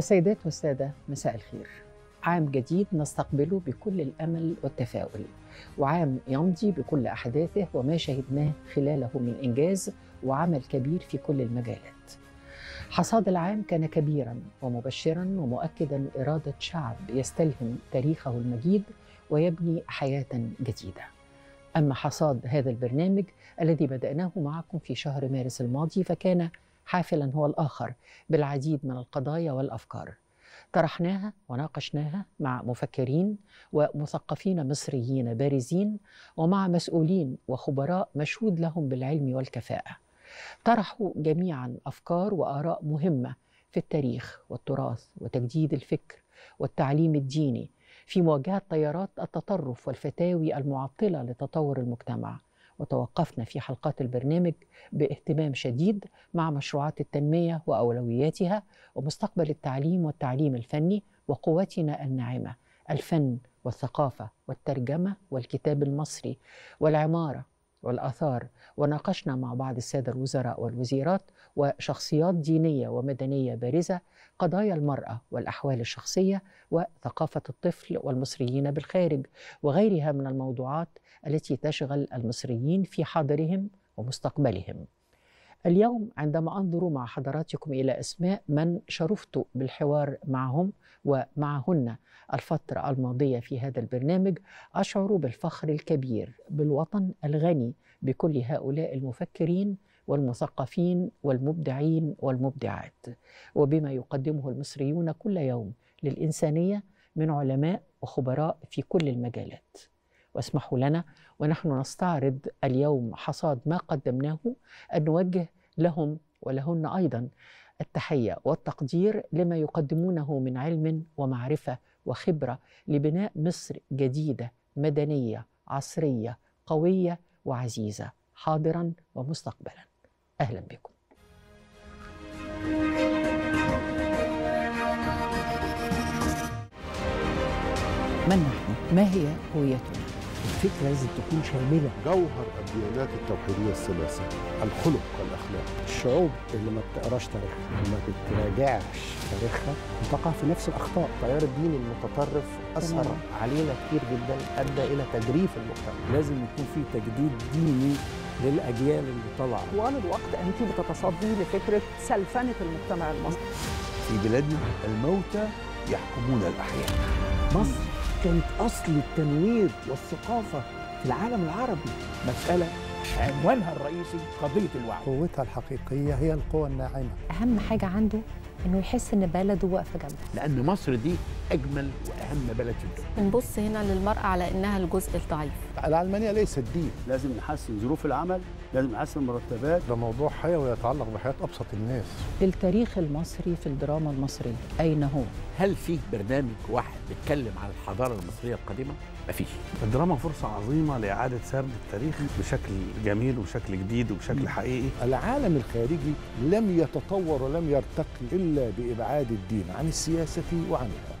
السيدات والسادة مساء الخير عام جديد نستقبله بكل الأمل والتفاؤل وعام يمضي بكل أحداثه وما شهدناه خلاله من إنجاز وعمل كبير في كل المجالات حصاد العام كان كبيرا ومبشرا ومؤكدا إرادة شعب يستلهم تاريخه المجيد ويبني حياة جديدة أما حصاد هذا البرنامج الذي بدأناه معكم في شهر مارس الماضي فكان حافلا هو الآخر بالعديد من القضايا والأفكار طرحناها وناقشناها مع مفكرين ومثقفين مصريين بارزين ومع مسؤولين وخبراء مشهود لهم بالعلم والكفاءه طرحوا جميعا افكار واراء مهمه في التاريخ والتراث وتجديد الفكر والتعليم الديني في مواجهه تيارات التطرف والفتاوي المعطله لتطور المجتمع وتوقفنا في حلقات البرنامج باهتمام شديد مع مشروعات التنمية وأولوياتها ومستقبل التعليم والتعليم الفني وقوتنا الناعمة الفن والثقافة والترجمة والكتاب المصري والعمارة والآثار وناقشنا مع بعض السادة الوزراء والوزيرات وشخصيات دينية ومدنية بارزة قضايا المرأة والأحوال الشخصية وثقافة الطفل والمصريين بالخارج وغيرها من الموضوعات التي تشغل المصريين في حاضرهم ومستقبلهم. اليوم عندما انظر مع حضراتكم الى اسماء من شرفت بالحوار معهم ومعهن الفتره الماضيه في هذا البرنامج اشعر بالفخر الكبير بالوطن الغني بكل هؤلاء المفكرين والمثقفين والمبدعين والمبدعات وبما يقدمه المصريون كل يوم للإنسانية من علماء وخبراء في كل المجالات واسمحوا لنا ونحن نستعرض اليوم حصاد ما قدمناه أن نوجه لهم ولهن أيضا التحية والتقدير لما يقدمونه من علم ومعرفة وخبرة لبناء مصر جديدة مدنية عصرية قوية وعزيزة حاضرا ومستقبلا أهلا بكم من نحن؟ ما هي هويتنا؟ الفكره لازم تكون شامله جوهر الديانات التوحيديه الثلاثه الخلق والاخلاق الشعوب اللي ما بتقراش تاريخها ما بتراجعش تاريخها بتقع في نفس الاخطاء تيار الدين المتطرف اثر علينا كتير جدا ادى الى تجريف المجتمع لازم يكون في تجديد ديني للاجيال اللي طالعه طوال الوقت انت بتتصدي لفكره سلفنه المجتمع المصري في بلادنا الموتى يحكمون الاحياء مصر كانت أصل التنوير والثقافة في العالم العربي مسألة عنوانها الرئيسي قضية الوعي قوتها الحقيقية هي القوة الناعمة أهم حاجة عنده انه يحس ان بلده واقفه جنبه لان مصر دي اجمل واهم بلد في الدنيا بنبص هنا للمراه على انها الجزء الضعيف العلمانيه ليست دين لازم نحسن ظروف العمل لازم نحسن المرتبات ده موضوع حيوي يتعلق بحياه ابسط الناس التاريخ المصري في الدراما المصريه اين هو هل في برنامج واحد بتتكلم عن الحضاره المصريه القديمه مفيش الدراما فرصه عظيمه لاعاده سرد التاريخ بشكل جميل وبشكل جديد وبشكل حقيقي العالم الخارجي لم يتطور ولم يرتقي الا بابعاد الدين عن السياسه وعن وعنها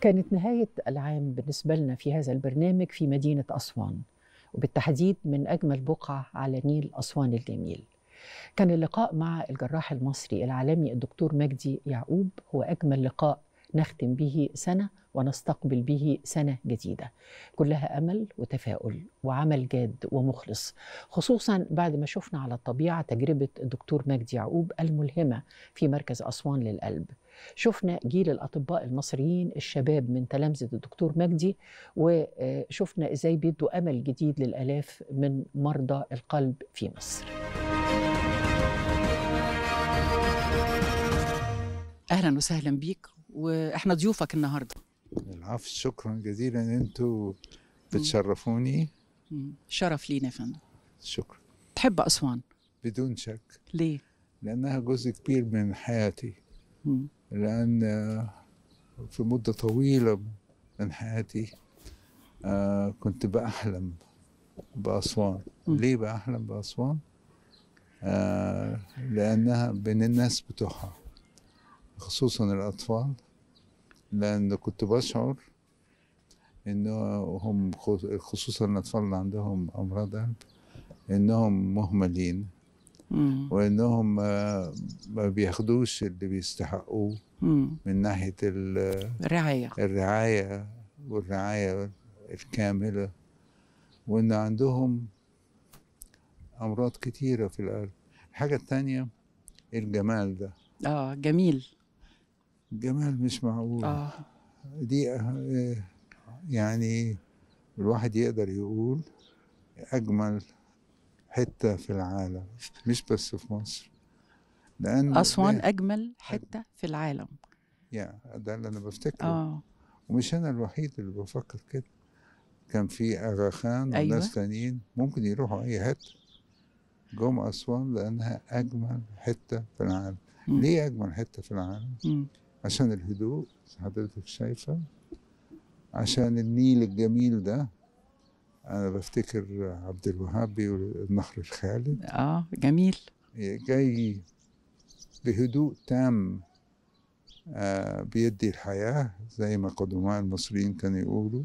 كانت نهاية العام بالنسبة لنا في هذا البرنامج في مدينة أسوان وبالتحديد من أجمل بقعة على نيل أسوان الجميل كان اللقاء مع الجراح المصري العالمي الدكتور مجدي يعقوب هو أجمل لقاء نختم به سنة ونستقبل به سنة جديدة كلها أمل وتفاؤل وعمل جاد ومخلص خصوصا بعد ما شفنا على الطبيعة تجربة الدكتور مجدي يعقوب الملهمة في مركز أسوان للقلب شفنا جيل الأطباء المصريين الشباب من تلامذة الدكتور مجدي وشفنا إزاي بيدوا أمل جديد للألاف من مرضى القلب في مصر اهلا وسهلا بيك واحنا ضيوفك النهارده العفو شكرا جزيلا انتوا بتشرفوني شرف لينا يا فندم شكرا تحب اسوان بدون شك ليه لانها جزء كبير من حياتي مم. لان آه، في مده طويله من حياتي آه، كنت بأحلم بأسوان م. ليه بأحلم بأسوان؟ آه، لأنها بين الناس بتوعها خصوصا الأطفال لأن كنت بشعر إنه هم خصوصا الأطفال اللي عندهم أمراض قلب إنهم مهملين وإنهم آه، ما بياخدوش اللي بيستحقوه من ناحية الرعاية الرعاية والرعاية الكاملة وإن عندهم أمراض كتيرة في القلب الحاجة التانية الجمال ده اه جميل جمال مش معقول آه. دي آه، يعني الواحد يقدر يقول اجمل حته في العالم مش بس في مصر لان اسوان اجمل حته في العالم يا ده اللي انا بفتكره آه. ومش انا الوحيد اللي بفكر كده كان في اغا خان أيوة. وناس تانيين ممكن يروحوا اي حته جم اسوان لانها اجمل حته في العالم م. ليه اجمل حته في العالم م. عشان الهدوء حضرتك شايفة عشان النيل الجميل ده أنا بفتكر عبد الوهاب بيقول النهر الخالد آه جميل إيه، جاي بهدوء تام آه بيدي الحياة زي ما قدماء المصريين كانوا يقولوا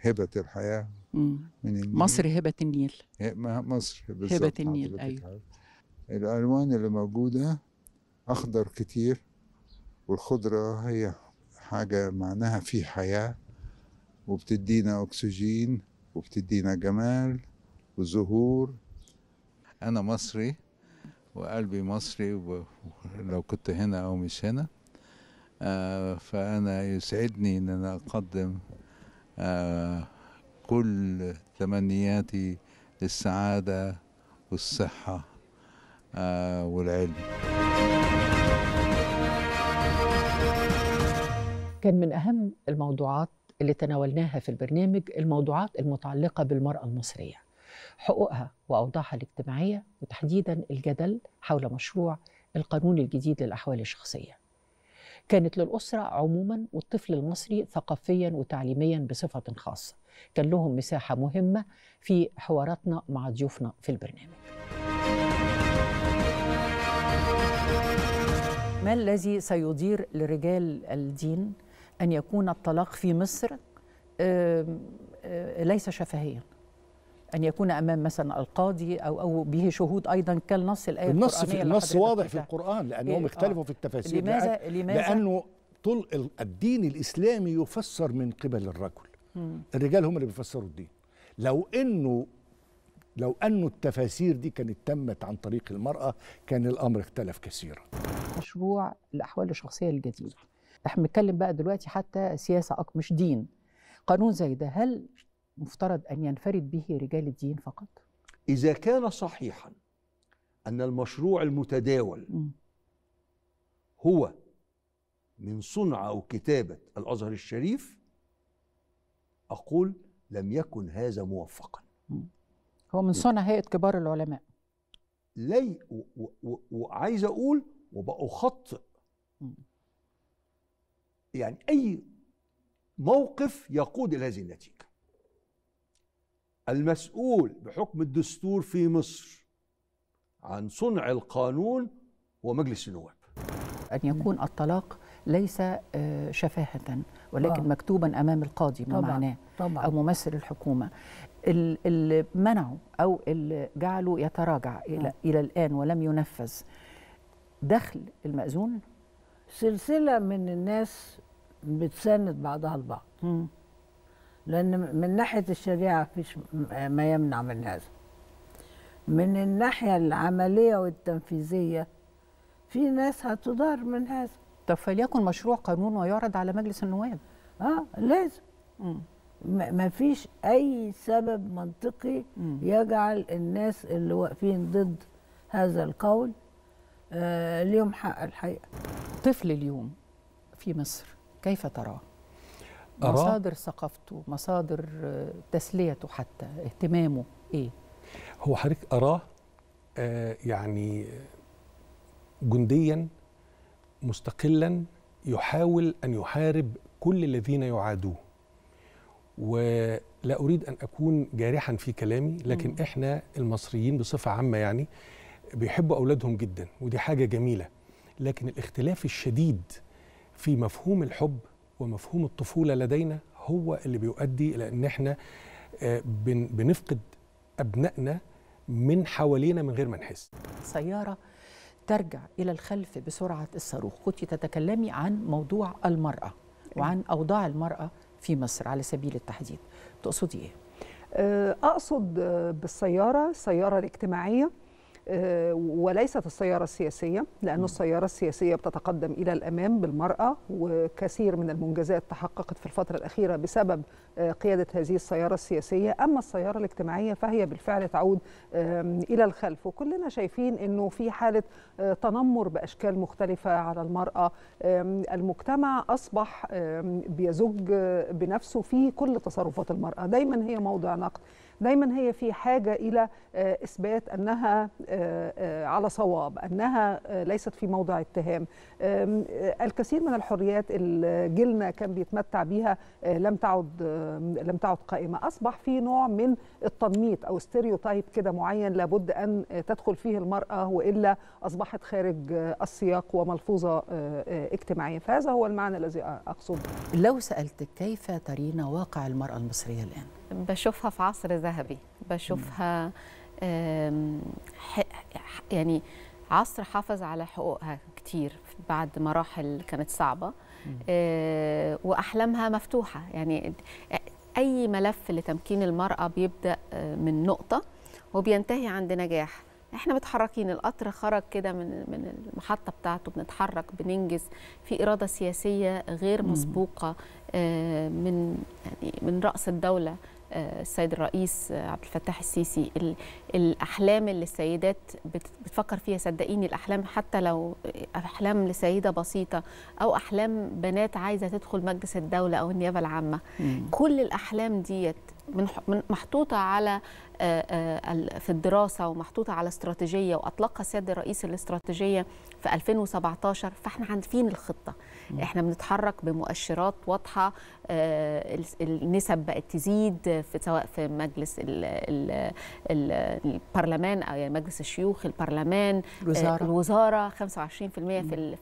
هبة الحياة من النيل مصر هبة النيل مصر هبة النيل أيوه الألوان اللي موجودة أخضر كتير والخضرة هي حاجة معناها في حياة وبتدينا أكسجين وبتدينا جمال وزهور أنا مصري وقلبي مصري ولو كنت هنا أو مش هنا آه، فأنا يسعدني أن أنا أقدم آه، كل تمنياتي للسعادة والصحة آه، والعلم كان من أهم الموضوعات اللي تناولناها في البرنامج الموضوعات المتعلقة بالمرأة المصرية حقوقها وأوضاعها الاجتماعية وتحديدا الجدل حول مشروع القانون الجديد للأحوال الشخصية كانت للأسرة عموما والطفل المصري ثقافيا وتعليميا بصفة خاصة كان لهم مساحة مهمة في حواراتنا مع ضيوفنا في البرنامج ما الذي سيدير لرجال الدين أن يكون الطلاق في مصر ليس شفهيا أن يكون أمام مثلا القاضي أو أو به شهود أيضا كالنص الآية النص في النص واضح في القرآن لأنهم إيه آه. اختلفوا آه في التفاسير لماذا لماذا لأنه طل الدين الإسلامي يفسر من قبل الرجل مم. الرجال هم اللي بيفسروا الدين لو إنه لو أنه التفاسير دي كانت تمت عن طريق المرأة كان الأمر اختلف كثيرا مشروع الأحوال الشخصية الجديد احنا بنتكلم بقى دلوقتي حتى سياسه اكتر مش دين قانون زي ده هل مفترض ان ينفرد به رجال الدين فقط اذا كان صحيحا ان المشروع المتداول هو من صنع او كتابه الازهر الشريف اقول لم يكن هذا موفقا هو من صنع هيئه كبار العلماء لي وعايز اقول وبأخطئ يعني أي موقف يقود إلى هذه النتيجة المسؤول بحكم الدستور في مصر عن صنع القانون هو مجلس النواب أن يكون الطلاق ليس آه، شفاهة ولكن طبعا. مكتوبا أمام القاضي ما طبعا. معناه طبعا. أو ممثل الحكومة اللي منعوا أو اللي جعله يتراجع إلى, نعم. إلى الآن ولم ينفذ دخل المأذون سلسله من الناس بتساند بعضها البعض مم. لان من ناحيه الشريعه فيش ما يمنع من هذا من الناحيه العمليه والتنفيذيه في ناس هتضار من هذا طب فليكن مشروع قانون ويعرض على مجلس النواب اه لازم ما فيش اي سبب منطقي يجعل الناس اللي واقفين ضد هذا القول آه، اليوم حق الحقيقه طفل اليوم في مصر كيف تراه؟ أراه؟ مصادر ثقافته مصادر آه، تسليته حتى اهتمامه ايه؟ هو حضرتك أراه آه يعني جنديا مستقلا يحاول أن يحارب كل الذين يعادوه ولا أريد أن أكون جارحا في كلامي لكن م. إحنا المصريين بصفة عامة يعني بيحبوا أولادهم جدا ودي حاجة جميلة لكن الاختلاف الشديد في مفهوم الحب ومفهوم الطفولة لدينا هو اللي بيؤدي إلى أن احنا آه، بنفقد أبنائنا من حوالينا من غير ما نحس سيارة ترجع إلى الخلف بسرعة الصاروخ كنت تتكلمي عن موضوع المرأة وعن أوضاع المرأة في مصر على سبيل التحديد تقصدي إيه؟ آه، أقصد بالسيارة السيارة الاجتماعية آه، وليست السيارة السياسية لأن السيارة السياسية بتتقدم إلى الأمام بالمرأة وكثير من المنجزات تحققت في الفترة الأخيرة بسبب آه، قيادة هذه السيارة السياسية أما السيارة الاجتماعية فهي بالفعل تعود إلى الخلف وكلنا شايفين أنه في حالة آه، تنمر بأشكال مختلفة على المرأة المجتمع أصبح بيزج بنفسه في كل تصرفات المرأة دايما هي موضع نقد دايما هي في حاجه الى آه، اثبات انها آه، آه، على صواب انها ليست في موضع اتهام الكثير من الحريات اللي جيلنا كان بيتمتع بيها لم تعد لم تعد قائمه اصبح في نوع من التنميط او ستيريوتايب كده معين لابد ان تدخل فيه المراه والا اصبحت خارج السياق وملفوظه اجتماعيا فهذا هو المعنى الذي اقصده لو سالتك كيف ترين واقع المراه المصريه الان بشوفها في عصر ذهبي بشوفها يعني عصر حافظ على حقوقها كتير بعد مراحل كانت صعبة آه، وأحلامها مفتوحة يعني أي ملف لتمكين المرأة بيبدأ آه، من نقطة وبينتهي عند نجاح احنا متحركين القطر خرج كده من من المحطه بتاعته بنتحرك بننجز في اراده سياسيه غير مسبوقه آه، من يعني من راس الدوله آه، السيد الرئيس آه، عبد الفتاح السيسي الاحلام اللي السيدات بتفكر فيها صدقيني الاحلام حتى لو احلام لسيده بسيطه او احلام بنات عايزه تدخل مجلس الدوله او النيابه العامه مم. كل الاحلام ديت من محطوطه على آه، آه، في الدراسه ومحطوطه على استراتيجيه واطلقها السيد الرئيس الاستراتيجيه في 2017 فاحنا عارفين الخطه احنا بنتحرك بمؤشرات واضحه آه، النسب بقت تزيد في سواء في مجلس البرلمان او يعني مجلس الشيوخ البرلمان الوزاره الوزاره 25%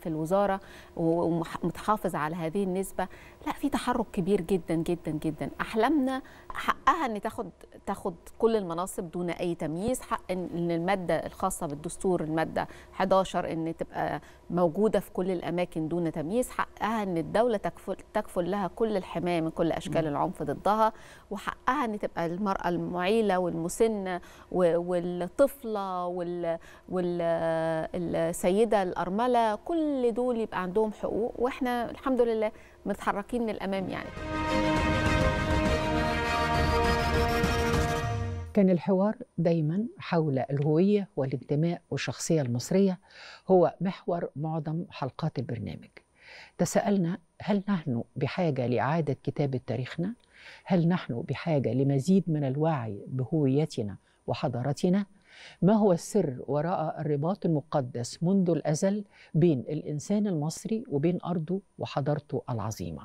في الوزاره ومتحافظ على هذه النسبه لا في تحرك كبير جدا جدا جدا احلامنا حقها ان تاخد تاخد كل المناصب دون اي تمييز حق ان الماده الخاصه بالدستور الماده 11 ان تبقى موجوده في كل الاماكن دون تمييز حقها ان الدوله تكفل تكفل لها كل الحمايه من كل اشكال العنف ضدها وحقها ان تبقى المراه المعيله والمسنه والطفله والسيده الارمله كل دول يبقى عندهم حقوق واحنا الحمد لله متحركين للامام يعني كان الحوار دايما حول الهوية والانتماء والشخصية المصرية هو محور معظم حلقات البرنامج تساءلنا هل نحن بحاجة لإعادة كتابة تاريخنا؟ هل نحن بحاجة لمزيد من الوعي بهويتنا وحضارتنا؟ ما هو السر وراء الرباط المقدس منذ الأزل بين الإنسان المصري وبين أرضه وحضارته العظيمة؟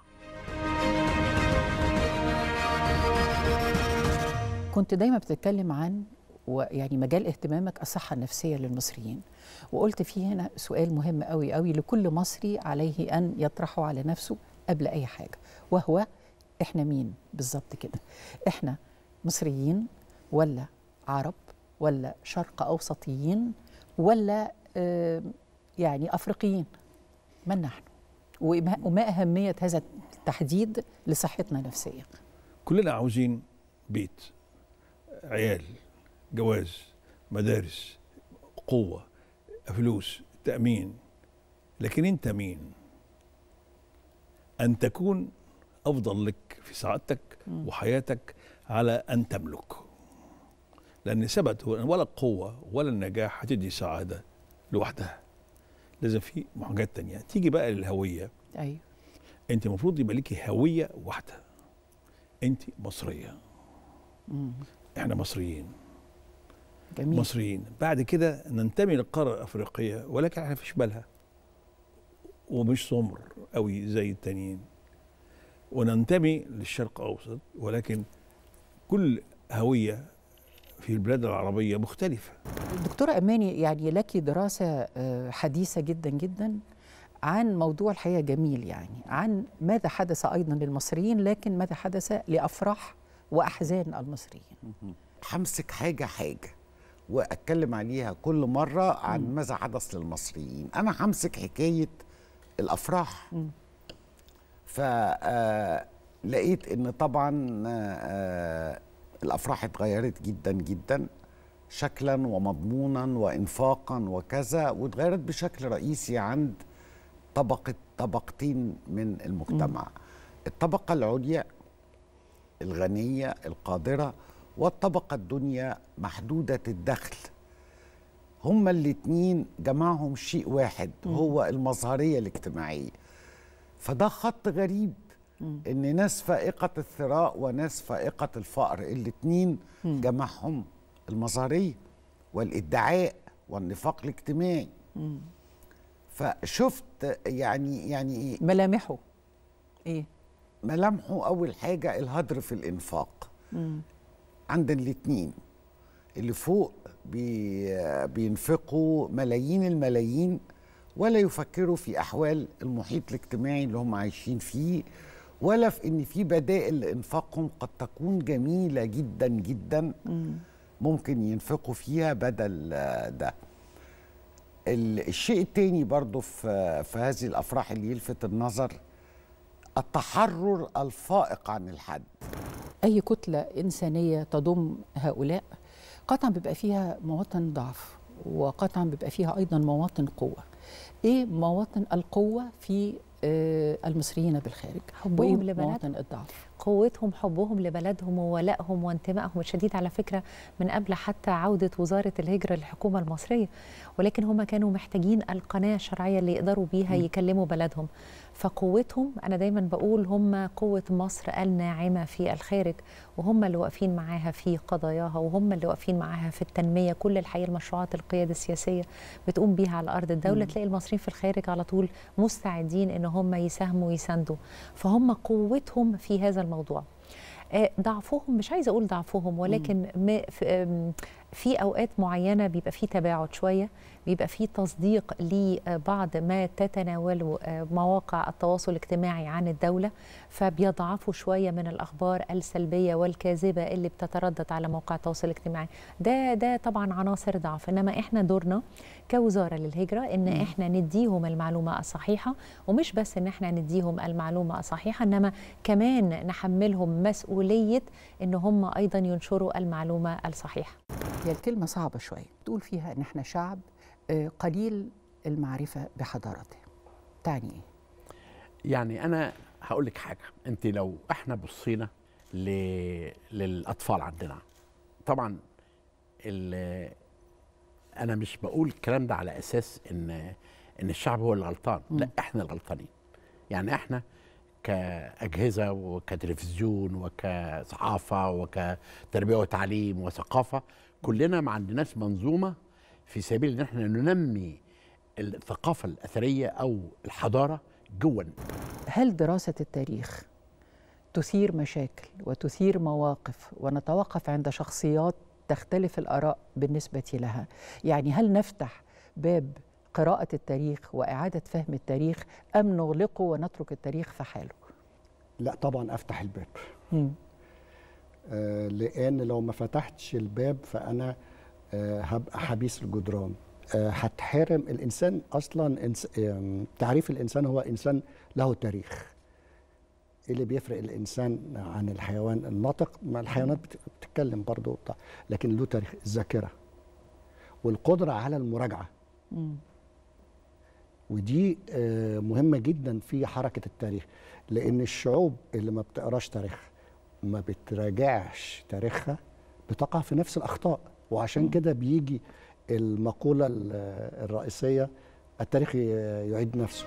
كنت دايما بتتكلم عن ويعني مجال اهتمامك الصحة النفسية للمصريين وقلت في هنا سؤال مهم قوي قوي لكل مصري عليه أن يطرحه على نفسه قبل أي حاجة وهو إحنا مين بالظبط كده إحنا مصريين ولا عرب ولا شرق أوسطيين ولا يعني أفريقيين من نحن وما أهمية هذا التحديد لصحتنا النفسية كلنا عاوزين بيت عيال جواز مدارس قوة فلوس تأمين لكن أنت مين أن تكون أفضل لك في سعادتك وحياتك على أن تملك لأن ثبت ولا القوة ولا النجاح هتدي سعادة لوحدها لازم في محاجات تانية تيجي بقى للهوية أيوة أنت المفروض يبقى ليكي هوية واحدة أنت مصرية احنا مصريين جميل. مصريين بعد كده ننتمي للقاره الافريقيه ولكن احنا فيش بالها ومش سمر قوي زي التانيين وننتمي للشرق الاوسط ولكن كل هويه في البلاد العربيه مختلفه دكتوره اماني يعني لك دراسه آه، حديثه جدا جدا عن موضوع الحقيقه جميل يعني عن ماذا حدث ايضا للمصريين لكن ماذا حدث لافراح واحزان المصريين همسك حاجه حاجه واتكلم عليها كل مره عن ماذا حدث للمصريين انا همسك حكايه الافراح فلقيت آه، ان طبعا آه، آه، الافراح اتغيرت جدا جدا شكلا ومضمونا وانفاقا وكذا واتغيرت بشكل رئيسي عند طبقه طبقتين من المجتمع الطبقه العليا الغنية القادرة والطبقة الدنيا محدودة الدخل هما الاتنين جمعهم شيء واحد هو المظهرية الاجتماعية فده خط غريب ان ناس فائقة الثراء وناس فائقة الفقر الاتنين جمعهم المظهرية والادعاء والنفاق الاجتماعي فشفت يعني يعني إيه؟ ملامحه ايه ملامحه اول حاجه الهدر في الانفاق مم. عند الاثنين اللي فوق بي بينفقوا ملايين الملايين ولا يفكروا في احوال المحيط الاجتماعي اللي هم عايشين فيه ولا في ان في بدائل لانفاقهم قد تكون جميله جدا جدا ممكن ينفقوا فيها بدل ده الشيء التاني برضو في, في هذه الافراح اللي يلفت النظر التحرر الفائق عن الحد أي كتلة إنسانية تضم هؤلاء قطعا بيبقى فيها مواطن ضعف وقطعا بيبقى فيها أيضا مواطن قوة إيه مواطن القوة في آه، المصريين بالخارج حبهم لبلدهم الضعف قوتهم حبهم لبلدهم وولائهم وانتمائهم الشديد على فكرة من قبل حتى عودة وزارة الهجرة للحكومة المصرية ولكن هم كانوا محتاجين القناة الشرعية اللي يقدروا بيها يكلموا بلدهم فقوتهم انا دايما بقول هم قوه مصر الناعمه في الخارج وهم اللي واقفين معاها في قضاياها وهم اللي واقفين معاها في التنميه كل الحقيقه المشروعات القياده السياسيه بتقوم بيها على ارض الدوله تلاقي المصريين في الخارج على طول مستعدين ان هم يساهموا ويساندوا فهم قوتهم في هذا الموضوع آه، ضعفهم مش عايزه اقول ضعفهم ولكن في اوقات معينه بيبقى في تباعد شويه بيبقى في تصديق لبعض ما تتناوله آه، مواقع التواصل الاجتماعي عن الدوله فبيضعفوا شويه من الاخبار السلبيه والكاذبه اللي بتتردد على مواقع التواصل الاجتماعي ده ده طبعا عناصر ضعف انما احنا دورنا كوزاره للهجره ان احنا نديهم المعلومه الصحيحه ومش بس ان احنا نديهم المعلومه الصحيحه انما كمان نحملهم مسؤوليه ان هم ايضا ينشروا المعلومه الصحيحه هي الكلمة صعبة شوية تقول فيها إن إحنا شعب آه، قليل المعرفة بحضارته تعني إيه؟ يعني أنا هقول لك حاجة أنت لو إحنا بصينا ل... للأطفال عندنا طبعا ال... أنا مش بقول الكلام ده على أساس إن إن الشعب هو اللي غلطان لا إحنا الغلطانين يعني إحنا كأجهزة وكتلفزيون وكصحافة وكتربية وتعليم وثقافة كلنا ما عندناش منظومة في سبيل ان احنا ننمي الثقافة الأثرية أو الحضارة جوا هل دراسة التاريخ تثير مشاكل وتثير مواقف ونتوقف عند شخصيات تختلف الآراء بالنسبة لها يعني هل نفتح باب قراءة التاريخ وإعادة فهم التاريخ أم نغلقه ونترك التاريخ في حاله لا طبعا افتح الباب آه لان لو ما فتحتش الباب فانا آه هبقى حبيس الجدران آه الانسان اصلا إنس... تعريف الانسان هو انسان له تاريخ ايه اللي بيفرق الانسان عن الحيوان الناطق ما الحيوانات بتتكلم برضه لكن له تاريخ الذاكره والقدره على المراجعه مم. ودي آه، مهمه جدا في حركه التاريخ لان الشعوب اللي ما بتقراش تاريخها ما بتراجعش تاريخها بتقع في نفس الاخطاء وعشان كده بيجي المقوله الرئيسيه التاريخ يعيد نفسه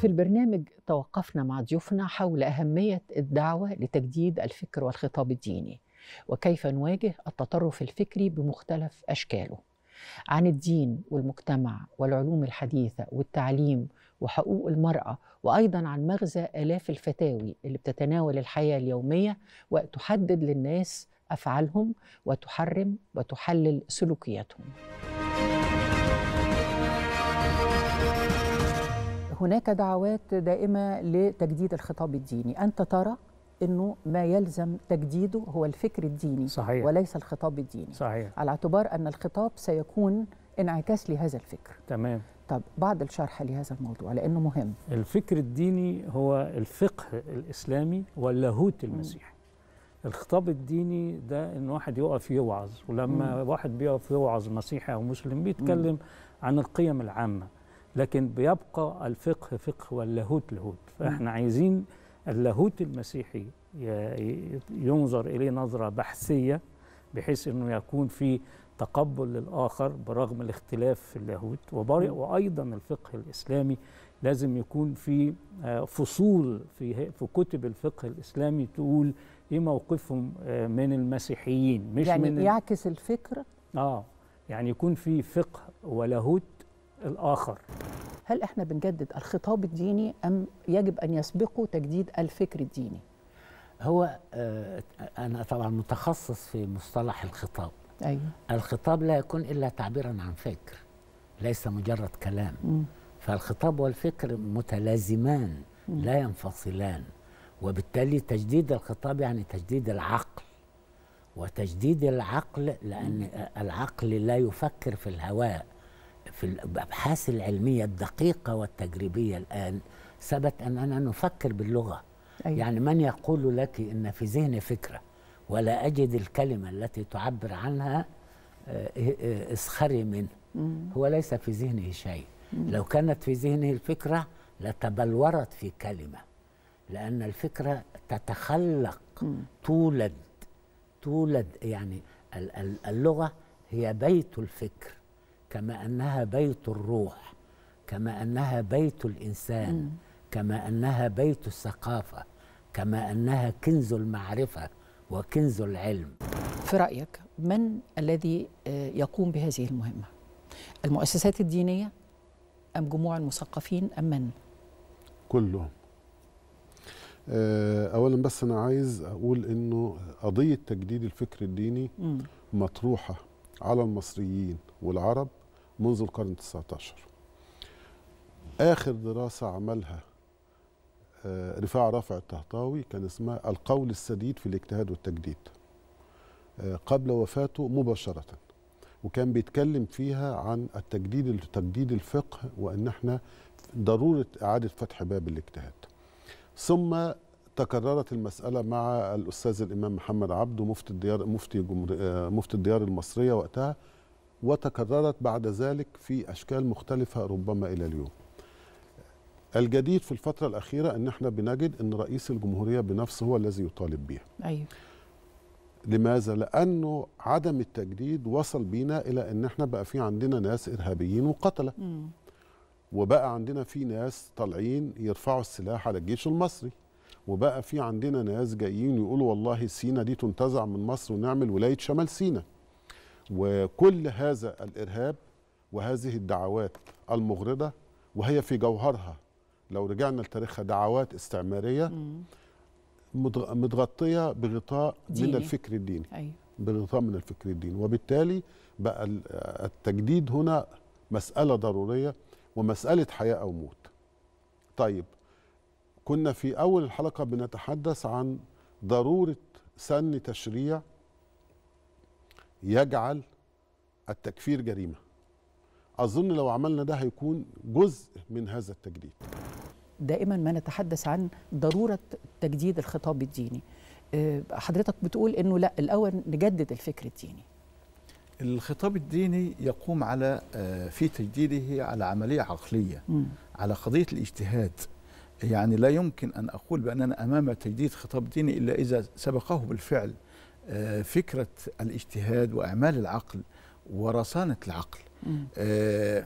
في البرنامج توقفنا مع ضيوفنا حول أهمية الدعوة لتجديد الفكر والخطاب الديني وكيف نواجه التطرف الفكري بمختلف أشكاله عن الدين والمجتمع والعلوم الحديثة والتعليم وحقوق المرأة وأيضا عن مغزى آلاف الفتاوي اللي بتتناول الحياة اليومية وتحدد للناس أفعالهم وتحرم وتحلل سلوكياتهم هناك دعوات دائمة لتجديد الخطاب الديني أنت ترى انه ما يلزم تجديده هو الفكر الديني صحيح. وليس الخطاب الديني صحيح. على اعتبار ان الخطاب سيكون انعكاس لهذا الفكر تمام طب بعد الشرح لهذا الموضوع لانه مهم الفكر الديني هو الفقه الاسلامي واللاهوت المسيحي الخطاب الديني ده ان واحد يقف يوعظ ولما م. واحد بيقف يوعظ مسيحي او مسلم بيتكلم م. عن القيم العامه لكن بيبقى الفقه فقه واللاهوت لاهوت فاحنا م. عايزين اللاهوت المسيحي ينظر إليه نظرة بحثية بحيث أنه يكون في تقبل للآخر برغم الاختلاف في اللاهوت وأيضا الفقه الإسلامي لازم يكون في آه، فصول في في كتب الفقه الإسلامي تقول إيه موقفهم آه، من المسيحيين مش يعني من يعكس الفكرة آه يعني يكون في فقه ولاهوت الآخر هل احنا بنجدد الخطاب الديني ام يجب ان يسبقه تجديد الفكر الديني هو آه، انا طبعا متخصص في مصطلح الخطاب أيوة. الخطاب لا يكون الا تعبيرا عن فكر ليس مجرد كلام م. فالخطاب والفكر متلازمان م. لا ينفصلان وبالتالي تجديد الخطاب يعني تجديد العقل وتجديد العقل لأن العقل لا يفكر في الهواء في الابحاث العلميه الدقيقه والتجريبيه الان ثبت اننا نفكر باللغه أيوة. يعني من يقول لك ان في ذهني فكره ولا اجد الكلمه التي تعبر عنها آه، آه، اسخري منه هو ليس في ذهنه شيء لو كانت في ذهنه الفكره لتبلورت في كلمه لان الفكره تتخلق تولد تولد يعني اللغه هي بيت الفكر كما انها بيت الروح كما انها بيت الانسان م. كما انها بيت الثقافه كما انها كنز المعرفه وكنز العلم في رايك من الذي آه، يقوم بهذه المهمه المؤسسات الدينيه ام جموع المثقفين ام من كلهم آه، اولا بس انا عايز اقول انه قضيه تجديد الفكر الديني م. مطروحه على المصريين والعرب منذ القرن التسعة عشر آخر دراسة عملها آه، رفاع رافع الطهطاوي كان اسمها القول السديد في الاجتهاد والتجديد آه، قبل وفاته مباشرة وكان بيتكلم فيها عن التجديد تجديد الفقه وان احنا ضروره اعاده فتح باب الاجتهاد. ثم تكررت المساله مع الاستاذ الامام محمد عبده مفتي الديار مفتي آه، مفتي الديار المصريه وقتها وتكررت بعد ذلك في أشكال مختلفة ربما إلى اليوم الجديد في الفترة الأخيرة أن احنا بنجد أن رئيس الجمهورية بنفسه هو الذي يطالب بها أيوه. لماذا؟ لأنه عدم التجديد وصل بينا إلى أن احنا بقى في عندنا ناس إرهابيين وقتلة م. وبقى عندنا في ناس طالعين يرفعوا السلاح على الجيش المصري وبقى في عندنا ناس جايين يقولوا والله سينا دي تنتزع من مصر ونعمل ولاية شمال سينا وكل هذا الارهاب وهذه الدعوات المغرضه وهي في جوهرها لو رجعنا لتاريخها دعوات استعماريه متغطيه بغطاء ديني. من الفكر الديني أيوه. بغطاء من الفكر الديني وبالتالي بقى التجديد هنا مساله ضروريه ومساله حياه او موت طيب كنا في اول الحلقه بنتحدث عن ضروره سن تشريع يجعل التكفير جريمه اظن لو عملنا ده هيكون جزء من هذا التجديد دائما ما نتحدث عن ضروره تجديد الخطاب الديني آه، حضرتك بتقول انه لا الاول نجدد الفكر الديني الخطاب الديني يقوم على آه، في تجديده على عمليه عقليه م. على قضيه الاجتهاد يعني لا يمكن ان اقول باننا امام تجديد خطاب ديني الا اذا سبقه بالفعل آه، فكرة الاجتهاد وأعمال العقل ورصانة العقل آه،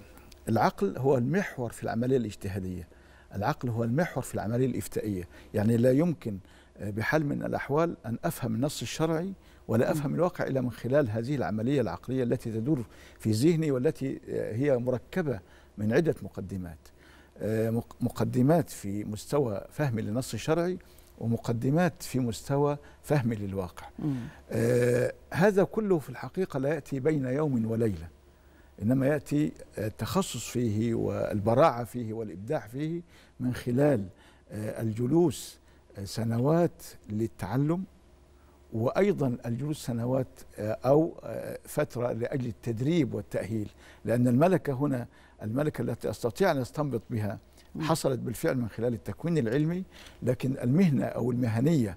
العقل هو المحور في العملية الاجتهادية العقل هو المحور في العملية الإفتائية يعني لا يمكن آه، بحال من الأحوال أن أفهم النص الشرعي ولا أفهم الواقع إلا من خلال هذه العملية العقلية التي تدور في ذهني والتي هي مركبة من عدة مقدمات مقدمات في مستوى فهمي للنص الشرعي ومقدمات في مستوى فهم للواقع آه هذا كله في الحقيقة لا يأتي بين يوم وليلة إنما يأتي التخصص فيه والبراعة فيه والإبداع فيه من خلال آه الجلوس آه، سنوات للتعلم وأيضا الجلوس سنوات آه، أو آه، فترة لأجل التدريب والتأهيل لأن الملكة هنا الملكة التي أستطيع أن أستنبط بها حصلت بالفعل من خلال التكوين العلمي لكن المهنه او المهنيه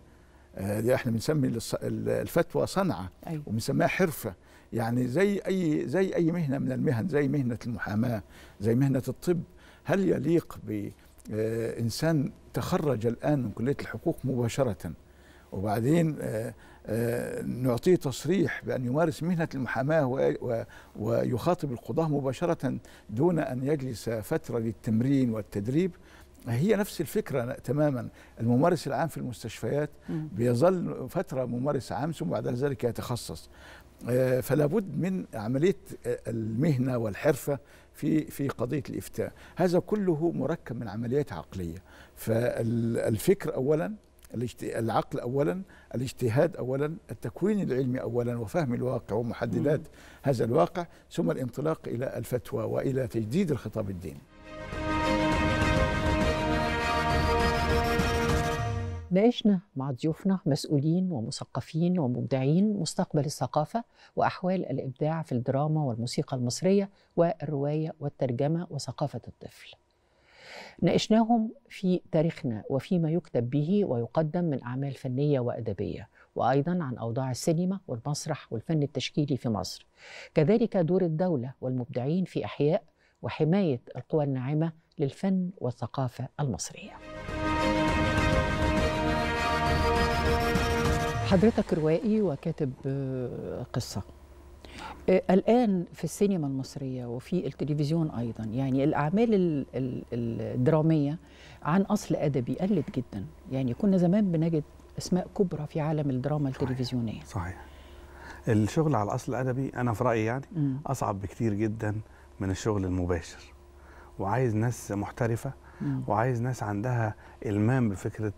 دي آه، احنا بنسمي الفتوى صنعه أيوة. وبنسميها حرفه يعني زي اي زي اي مهنه من المهن زي مهنه المحاماه زي مهنه الطب هل يليق بانسان آه، تخرج الان من كليه الحقوق مباشره وبعدين آه، آه، نعطيه تصريح بأن يمارس مهنة المحاماة ويخاطب القضاة مباشرة دون أن يجلس فترة للتمرين والتدريب هي نفس الفكرة تماما الممارس العام في المستشفيات بيظل فترة ممارس عام ثم بعد ذلك يتخصص آه، فلا بد من عملية المهنة والحرفة في في قضية الإفتاء هذا كله مركب من عمليات عقلية فالفكر أولا العقل أولا الاجتهاد أولا التكوين العلمي أولا وفهم الواقع ومحددات هذا الواقع ثم الانطلاق إلى الفتوى وإلى تجديد الخطاب الديني ناقشنا مع ضيوفنا مسؤولين ومثقفين ومبدعين مستقبل الثقافة وأحوال الإبداع في الدراما والموسيقى المصرية والرواية والترجمة وثقافة الطفل ناقشناهم في تاريخنا وفيما يكتب به ويقدم من أعمال فنية وأدبية وأيضا عن أوضاع السينما والمسرح والفن التشكيلي في مصر كذلك دور الدولة والمبدعين في إحياء وحماية القوى الناعمة للفن والثقافة المصرية حضرتك روائي وكاتب آه، قصه آه، الآن في السينما المصرية وفي التلفزيون أيضا يعني الأعمال الدرامية عن أصل أدبي قلت جدا يعني كنا زمان بنجد أسماء كبرى في عالم الدراما التلفزيونية صحيح الشغل على الأصل الأدبي أنا في رأيي يعني م. أصعب بكتير جدا من الشغل المباشر وعايز ناس محترفة م. وعايز ناس عندها إلمام بفكرة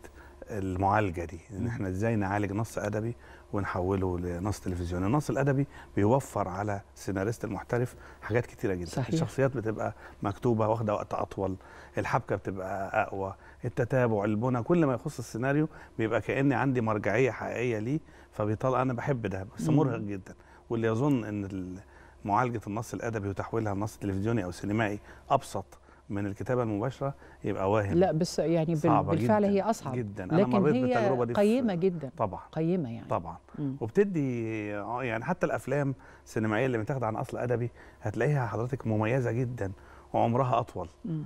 المعالجة دي إن إحنا إزاي نعالج نص أدبي ونحوله لنص تلفزيوني النص الادبي بيوفر على السيناريست المحترف حاجات كتيره جدا صحيح. الشخصيات بتبقى مكتوبه واخده وقت اطول الحبكه بتبقى اقوى التتابع البنى كل ما يخص السيناريو بيبقى كاني عندي مرجعيه حقيقيه ليه فبيطلع انا بحب ده بس مرهق جدا واللي يظن ان معالجه النص الادبي وتحويلها لنص تلفزيوني او سينمائي ابسط من الكتابه المباشره يبقى واهم لا بس يعني بالفعل هي اصعب جدا لكن مريت هي بالتجربة دي قيمه جدا طبعا قيمه يعني طبعا مم. وبتدي آه، يعني حتى الافلام السينمائيه اللي متاخده عن اصل ادبي هتلاقيها حضرتك مميزه جدا وعمرها اطول مم.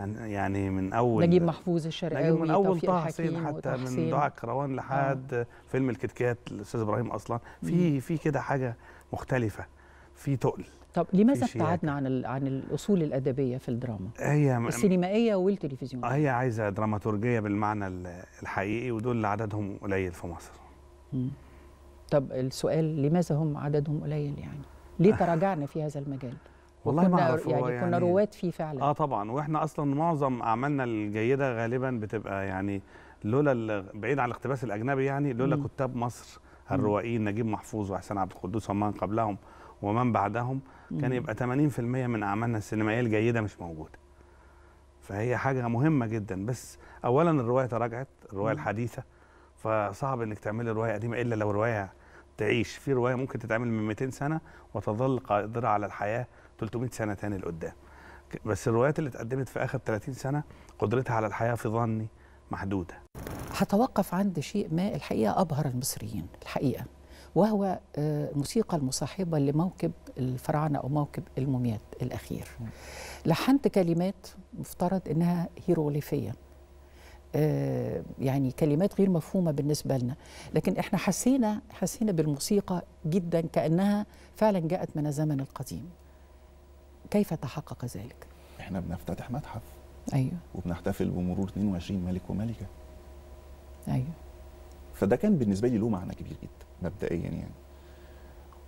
يعني, يعني من اول نجيب محفوظ الشرقاوي نجيب من اول طه حسين حتى من دعاء كروان لحد آه. فيلم الكتكات الاستاذ ابراهيم اصلا في في كده حاجه مختلفه في تقل طب لماذا ابتعدنا عن عن الاصول الادبيه في الدراما هي السينمائيه والتلفزيون هي عايزه دراماتورجيه بالمعنى الحقيقي ودول عددهم قليل في مصر مم. طب السؤال لماذا هم عددهم قليل يعني ليه تراجعنا في هذا المجال والله ما اعرف يعني, يعني كنا يعني رواد فيه فعلا اه طبعا واحنا اصلا معظم اعمالنا الجيده غالبا بتبقى يعني لولا بعيد عن الاقتباس الاجنبي يعني لولا كتاب مصر الروائيين نجيب محفوظ واحسان عبد القدوس ومن قبلهم ومن بعدهم كان يبقى 80% من اعمالنا السينمائيه الجيده مش موجوده فهي حاجه مهمه جدا بس اولا الروايه تراجعت الروايه الحديثه فصعب انك تعملي روايه قديمه الا لو روايه تعيش في روايه ممكن تتعمل من 200 سنه وتظل قادره على الحياه 300 سنه تاني لقدام بس الروايات اللي اتقدمت في اخر 30 سنه قدرتها على الحياه في ظني محدوده هتوقف عند شيء ما الحقيقه ابهر المصريين الحقيقه وهو الموسيقى آه، المصاحبة لموكب الفراعنة أو موكب الموميات الأخير لحنت كلمات مفترض أنها هيروغليفية آه، يعني كلمات غير مفهومة بالنسبة لنا لكن احنا حسينا حسينا بالموسيقى جدا كأنها فعلا جاءت من الزمن القديم كيف تحقق ذلك؟ احنا بنفتتح متحف ايوه وبنحتفل بمرور 22 ملك وملكة ايوه فده كان بالنسبة لي له معنى كبير جدا مبدئيا يعني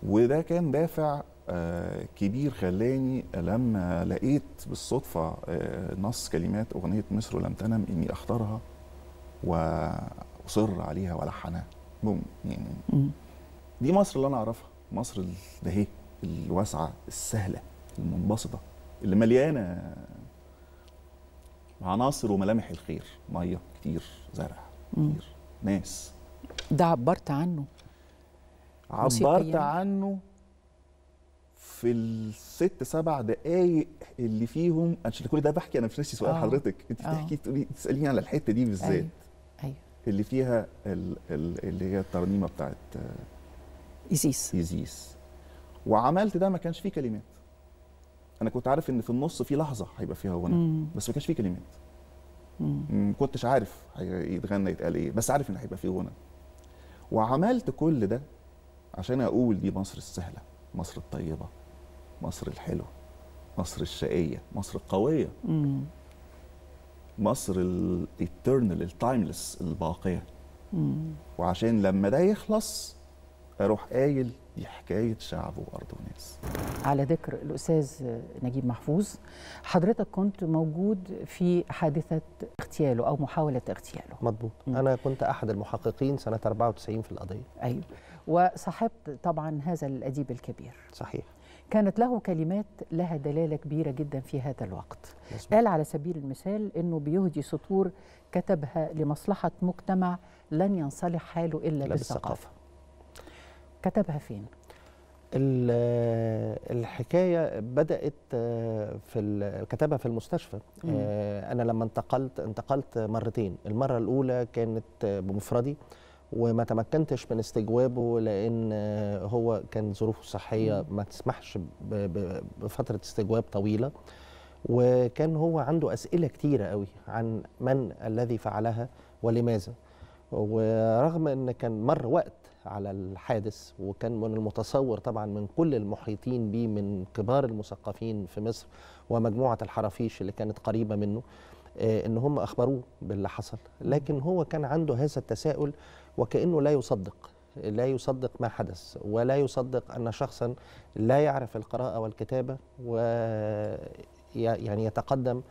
وده كان دافع آه، كبير خلاني لما لقيت بالصدفة آه، نص كلمات أغنية مصر لم تنم إني أختارها وأصر عليها وألحنها بوم يعني دي مصر اللي أنا أعرفها مصر الدهية الواسعة السهلة المنبسطة اللي مليانة عناصر وملامح الخير مية كتير زرع كتير ناس ده عبرت عنه عبرت عنه في الست سبع دقائق اللي فيهم انا كل ده بحكي انا مش نفسي سؤال آه. حضرتك انت آه. بتحكي تقولي تساليني على الحته دي بالذات أيوه. أيوه. اللي فيها ال ال اللي هي الترنيمه بتاعت ايزيس آه، ايزيس وعملت ده ما كانش فيه كلمات انا كنت عارف ان في النص في لحظه هيبقى فيها غنى بس ما كانش فيه كلمات ما كنتش عارف يتغنى يتقال ايه بس عارف ان هيبقى فيه غنى وعملت كل ده عشان اقول دي مصر السهله مصر الطيبه مصر الحلوه مصر الشقيه مصر القويه مم. مصر الايترنال التايمليس الباقيه مم. وعشان لما ده يخلص اروح قايل دي حكايه شعب وارض وناس على ذكر الاستاذ نجيب محفوظ حضرتك كنت موجود في حادثه اغتياله او محاوله اغتياله مضبوط انا كنت احد المحققين سنه 94 في القضيه ايوه وصاحبت طبعا هذا الأديب الكبير صحيح كانت له كلمات لها دلالة كبيرة جدا في هذا الوقت قال على سبيل المثال أنه بيهدي سطور كتبها لمصلحة مجتمع لن ينصلح حاله إلا بالثقافة كتبها فين؟ آه، الحكايه بدات آه، في آه، كتبها في المستشفى مم. انا لما انتقلت انتقلت مرتين المره الاولى كانت بمفردي وما تمكنتش من استجوابه لان هو كان ظروفه الصحيه ما تسمحش بفتره استجواب طويله وكان هو عنده اسئله كتيره قوي عن من الذي فعلها ولماذا ورغم ان كان مر وقت على الحادث وكان من المتصور طبعا من كل المحيطين به من كبار المثقفين في مصر ومجموعه الحرافيش اللي كانت قريبه منه آه، ان هم اخبروه باللي حصل لكن هو كان عنده هذا التساؤل وكأنه لا يصدق لا يصدق ما حدث ولا يصدق أن شخصا لا يعرف القراءة والكتابة و يعني يتقدم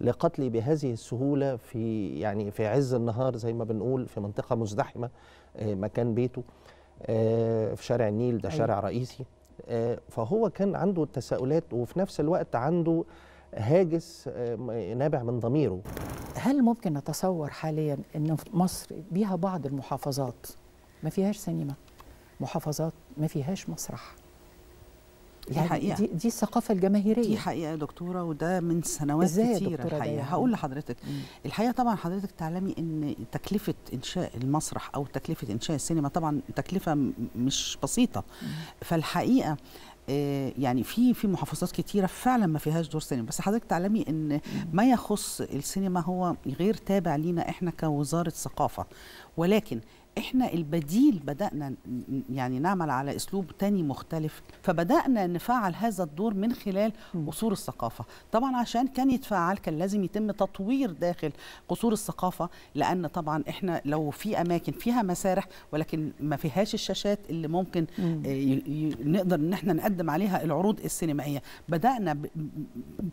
لقتلي بهذه السهولة في يعني في عز النهار زي ما بنقول في منطقة مزدحمة آه، مكان بيته آه، في شارع النيل ده أيوة. شارع رئيسي آه، فهو كان عنده التساؤلات وفي نفس الوقت عنده هاجس آه، نابع من ضميره هل ممكن نتصور حاليا ان مصر بيها بعض المحافظات ما فيهاش سينما محافظات ما فيهاش مسرح دي يعني حقيقة دي, دي الثقافة الجماهيرية دي حقيقة يا دكتورة وده من سنوات كتيرة الحقيقة هقول لحضرتك مم. الحقيقة طبعا حضرتك تعلمي ان تكلفة انشاء المسرح او تكلفة انشاء السينما طبعا تكلفة مش بسيطة مم. فالحقيقة آه، يعني في في محافظات كتيره فعلا ما فيهاش دور سينما بس حضرتك تعلمي ان ما يخص السينما هو غير تابع لينا احنا كوزاره ثقافه ولكن احنا البديل بدانا يعني نعمل على اسلوب تاني مختلف فبدانا نفعل هذا الدور من خلال قصور الثقافه طبعا عشان كان يتفعل كان لازم يتم تطوير داخل قصور الثقافه لان طبعا احنا لو في اماكن فيها مسارح ولكن ما فيهاش الشاشات اللي ممكن آه، نقدر ان احنا نقدم عليها العروض السينمائيه بدانا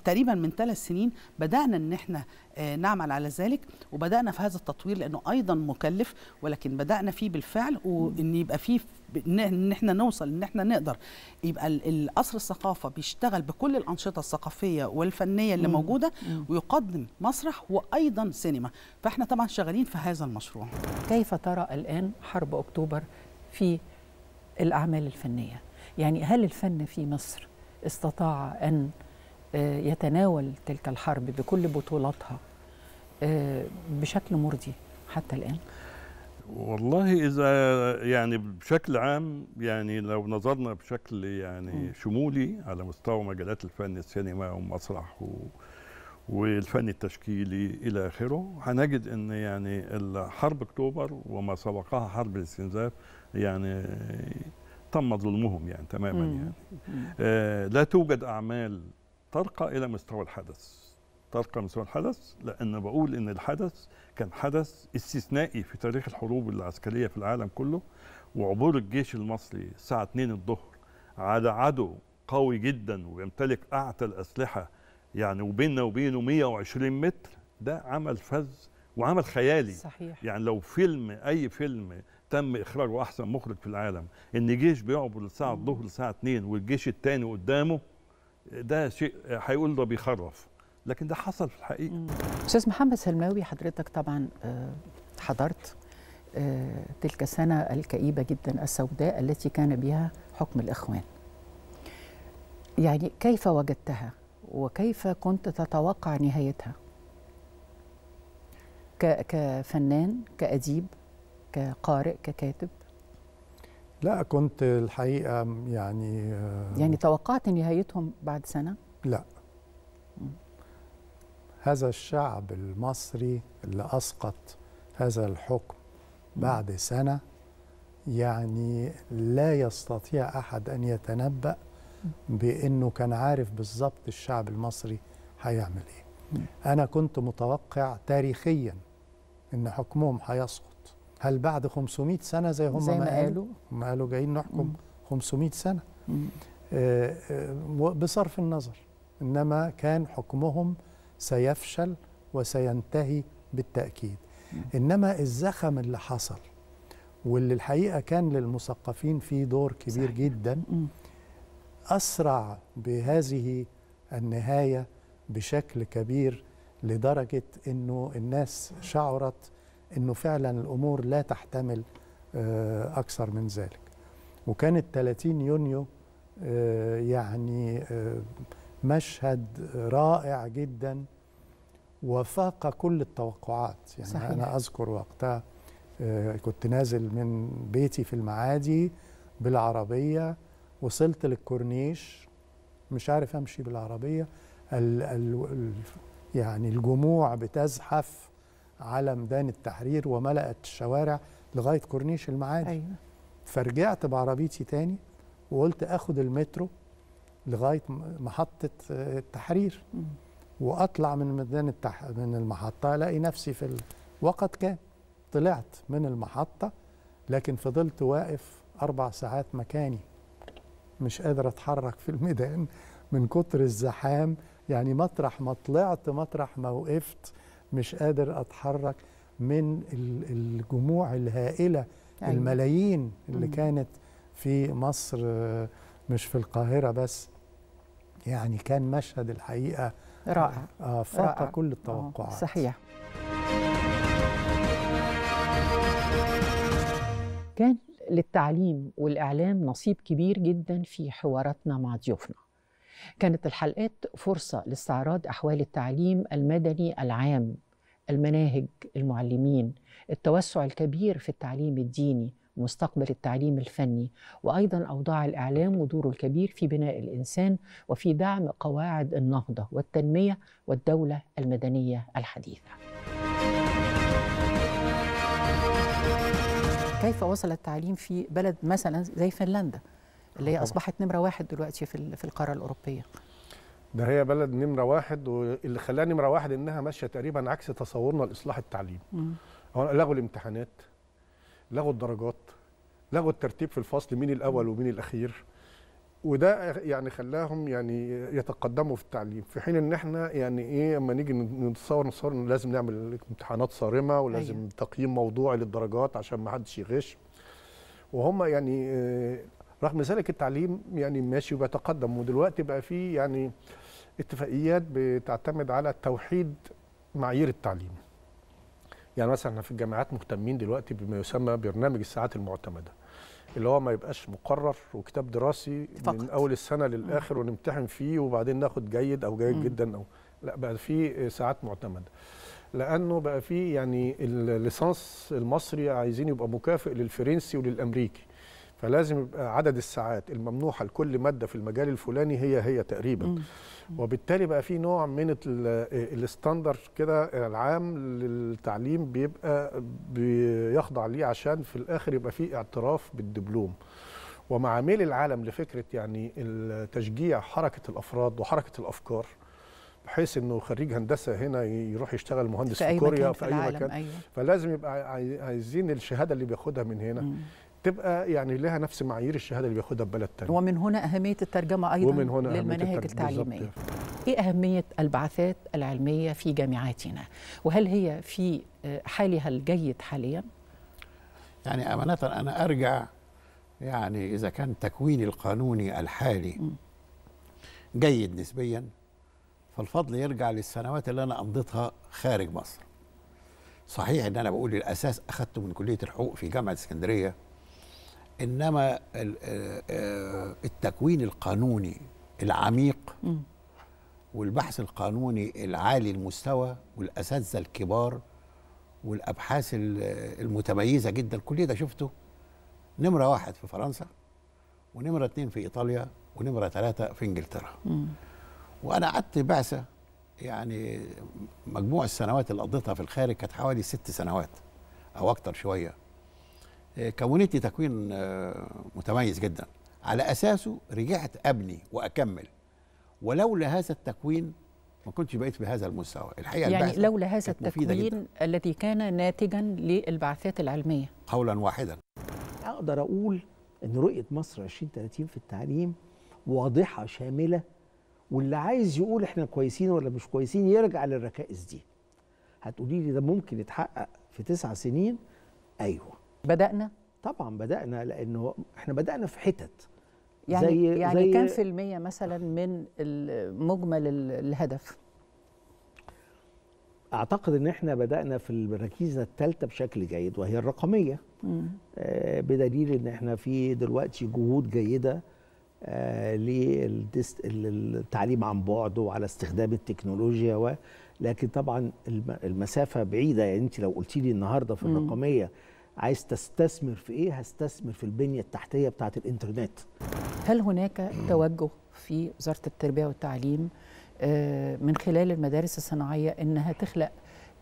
تقريبا من ثلاث سنين بدانا ان احنا آه، نعمل على ذلك وبدانا في هذا التطوير لانه ايضا مكلف ولكن بدانا فيه بالفعل وان يبقى فيه ان احنا نوصل ان احنا نقدر يبقى القصر الثقافه بيشتغل بكل الانشطه الثقافيه والفنيه اللي موجوده ويقدم مسرح وايضا سينما فاحنا طبعا شغالين في هذا المشروع كيف ترى الان حرب اكتوبر في الاعمال الفنيه يعني هل الفن في مصر استطاع ان آه، يتناول تلك الحرب بكل بطولاتها آه، بشكل مرضي حتى الان والله اذا يعني بشكل عام يعني لو نظرنا بشكل يعني شمولي على مستوى مجالات الفن السينما والمسرح و والفن التشكيلي الى اخره هنجد ان يعني حرب اكتوبر وما سبقها حرب الاستنزاف يعني تم ظلمهم يعني تماما يعني آه لا توجد اعمال ترقى الى مستوى الحدث ترقى مستوى الحدث لان بقول ان الحدث كان حدث استثنائي في تاريخ الحروب العسكرية في العالم كله وعبور الجيش المصري الساعة 2 الظهر على عدو قوي جدا ويمتلك أعتى الأسلحة يعني وبيننا وبينه 120 متر ده عمل فز وعمل خيالي صحيح. يعني لو فيلم أي فيلم تم إخراجه أحسن مخرج في العالم إن جيش بيعبر الساعة الظهر الساعة 2 والجيش الثاني قدامه ده شيء هيقول ده بيخرف لكن ده حصل في الحقيقه استاذ محمد سلماوي حضرتك طبعا آه، حضرت آه، تلك السنه الكئيبه جدا السوداء التي كان بها حكم الاخوان يعني كيف وجدتها وكيف كنت تتوقع نهايتها كفنان كأديب كقارئ ككاتب لا كنت الحقيقة يعني آه، يعني توقعت نهايتهم بعد سنة لا هذا الشعب المصري اللي أسقط هذا الحكم بعد سنة يعني لا يستطيع أحد أن يتنبأ بأنه كان عارف بالظبط الشعب المصري هيعمل إيه أنا كنت متوقع تاريخيا أن حكمهم هيسقط هل بعد 500 سنة زي هم زي ما, ما قالوا هم قالوا جايين نحكم 500 سنة آه، آه، بصرف النظر إنما كان حكمهم سيفشل وسينتهي بالتأكيد إنما الزخم اللي حصل واللي الحقيقة كان للمثقفين فيه دور كبير صحيح. جدا أسرع بهذه النهاية بشكل كبير لدرجة أنه الناس شعرت أنه فعلا الأمور لا تحتمل آه، أكثر من ذلك وكانت 30 يونيو آه، يعني آه، مشهد رائع جدا وفاق كل التوقعات يعني صحيح. أنا أذكر وقتها آه، كنت نازل من بيتي في المعادي بالعربية وصلت للكورنيش مش عارف أمشي بالعربية الـ الـ يعني الجموع بتزحف على ميدان التحرير وملأت الشوارع لغاية كورنيش المعادي أيوة. فرجعت بعربيتي تاني وقلت أخد المترو لغايه محطه آه، التحرير واطلع من ميدان التح... من المحطه الاقي نفسي في ال... وقت كان طلعت من المحطه لكن فضلت واقف اربع ساعات مكاني مش قادر اتحرك في الميدان من كتر الزحام يعني مطرح ما طلعت مطرح ما وقفت مش قادر اتحرك من الجموع الهائله أيوة. الملايين اللي كانت في مصر آه، مش في القاهره بس يعني كان مشهد الحقيقه رائع آه, آه، فاق كل آه، التوقعات صحيح كان للتعليم والإعلام نصيب كبير جدا في حواراتنا مع ضيوفنا كانت الحلقات فرصة لاستعراض أحوال التعليم المدني العام المناهج المعلمين التوسع الكبير في التعليم الديني ومستقبل التعليم الفني وأيضا أوضاع الإعلام ودوره الكبير في بناء الإنسان وفي دعم قواعد النهضة والتنمية والدولة المدنية الحديثة كيف وصل التعليم في بلد مثلا زي فنلندا اللي هي آه، أصبحت نمرة واحد دلوقتي في القارة الأوروبية ده هي بلد نمرة واحد واللي خلاها نمرة واحد إنها ماشية تقريبا عكس تصورنا لإصلاح التعليم هو لغوا الامتحانات لغوا الدرجات لغوا الترتيب في الفصل مين الاول ومين الاخير وده يعني خلاهم يعني يتقدموا في التعليم في حين ان احنا يعني ايه اما نيجي نتصور نتصور ان لازم نعمل امتحانات صارمه ولازم أيوة. تقييم موضوعي للدرجات عشان ما حدش يغش وهم يعني آه، رغم ذلك التعليم يعني ماشي وبيتقدم ودلوقتي بقى في يعني اتفاقيات بتعتمد على توحيد معايير التعليم يعني مثلا احنا في الجامعات مهتمين دلوقتي بما يسمى برنامج الساعات المعتمده اللي هو ما يبقاش مقرر وكتاب دراسي فقط. من اول السنه للاخر ونمتحن فيه وبعدين ناخد جيد او جيد م. جدا او لا بقى في ساعات معتمده لانه بقى في يعني الليسانس المصري عايزين يبقى مكافئ للفرنسي وللامريكي فلازم يبقى عدد الساعات الممنوحه لكل ماده في المجال الفلاني هي هي تقريبا مم. وبالتالي بقى في نوع من الاستاندر كده العام للتعليم بيبقى بيخضع ليه عشان في الاخر يبقى في اعتراف بالدبلوم ومعامل العالم لفكره يعني تشجيع حركه الافراد وحركه الافكار بحيث انه خريج هندسه هنا يروح يشتغل مهندس في, في كوريا في, في اي مكان أيوة. فلازم يبقى عايزين الشهاده اللي بياخدها من هنا مم. تبقى يعني لها نفس معايير الشهاده اللي بياخدها في بلد تاني. ومن هنا اهميه الترجمه ايضا ومن هنا للمناهج التعليميه ايه اهميه البعثات العلميه في جامعاتنا وهل هي في آه، حالها الجيد حاليا يعني امانه انا ارجع يعني اذا كان تكويني القانوني الحالي جيد نسبيا فالفضل يرجع للسنوات اللي انا امضيتها خارج مصر صحيح ان انا بقول الاساس اخذته من كليه الحقوق في جامعه اسكندريه انما التكوين القانوني العميق والبحث القانوني العالي المستوى والاساتذه الكبار والابحاث المتميزه جدا كل ده شفته نمره واحد في فرنسا ونمره اثنين في ايطاليا ونمره ثلاثه في انجلترا وانا قعدت بعثه يعني مجموع السنوات اللي قضيتها في الخارج كانت حوالي ست سنوات او اكتر شويه كونت لي تكوين آه، متميز جدا على اساسه رجعت ابني واكمل ولولا هذا التكوين ما كنتش بقيت بهذا المستوى الحقيقه يعني لولا هذا التكوين الذي كان ناتجا للبعثات العلميه قولا واحدا اقدر اقول ان رؤيه مصر 2030 في التعليم واضحه شامله واللي عايز يقول احنا كويسين ولا مش كويسين يرجع للركائز دي هتقولي لي ده ممكن يتحقق في تسع سنين ايوه بدأنا؟ طبعا بدأنا لأنه احنا بدأنا في حتت يعني زي يعني زي كم في المية مثلا من مجمل الهدف؟ اعتقد ان احنا بدانا في الركيزه الثالثه بشكل جيد وهي الرقميه آه بدليل ان احنا في دلوقتي جهود جيده آه للتعليم عن بعد وعلى استخدام التكنولوجيا و لكن طبعا المسافه بعيده يعني انت لو قلتي لي النهارده في الرقميه عايز تستثمر في ايه هستثمر في البنيه التحتيه بتاعه الانترنت هل هناك توجه في وزاره التربيه والتعليم آه، من خلال المدارس الصناعيه انها تخلق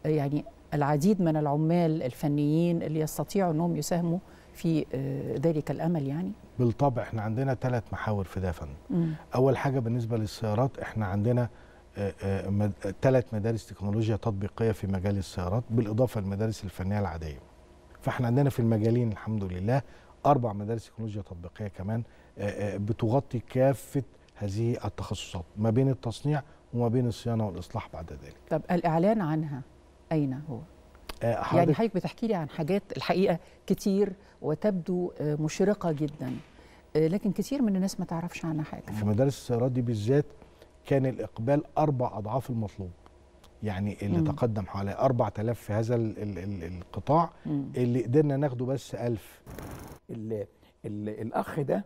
يعني العديد من العمال الفنيين اللي يستطيعوا انهم يساهموا في آه، ذلك الامل يعني بالطبع احنا عندنا ثلاث محاور في ده فن اول حاجه بالنسبه للسيارات احنا عندنا ثلاث آه، مدارس تكنولوجيا تطبيقيه في مجال السيارات بالاضافه للمدارس الفنيه العاديه فاحنا عندنا في المجالين الحمد لله اربع مدارس تكنولوجيا تطبيقيه كمان آه، آه، بتغطي كافه هذه التخصصات ما بين التصنيع وما بين الصيانه والاصلاح بعد ذلك. طب الاعلان عنها اين هو؟ آه، يعني حضرتك بتحكي لي عن حاجات الحقيقه كتير وتبدو مشرقه جدا لكن كتير من الناس ما تعرفش عنها حاجه. في مدارس السيارات دي بالذات كان الاقبال اربع اضعاف المطلوب. يعني اللي مم. تقدم حوالي 4000 في هذا الـ الـ الـ القطاع مم. اللي قدرنا ناخده بس 1000 ال ال الاخ ده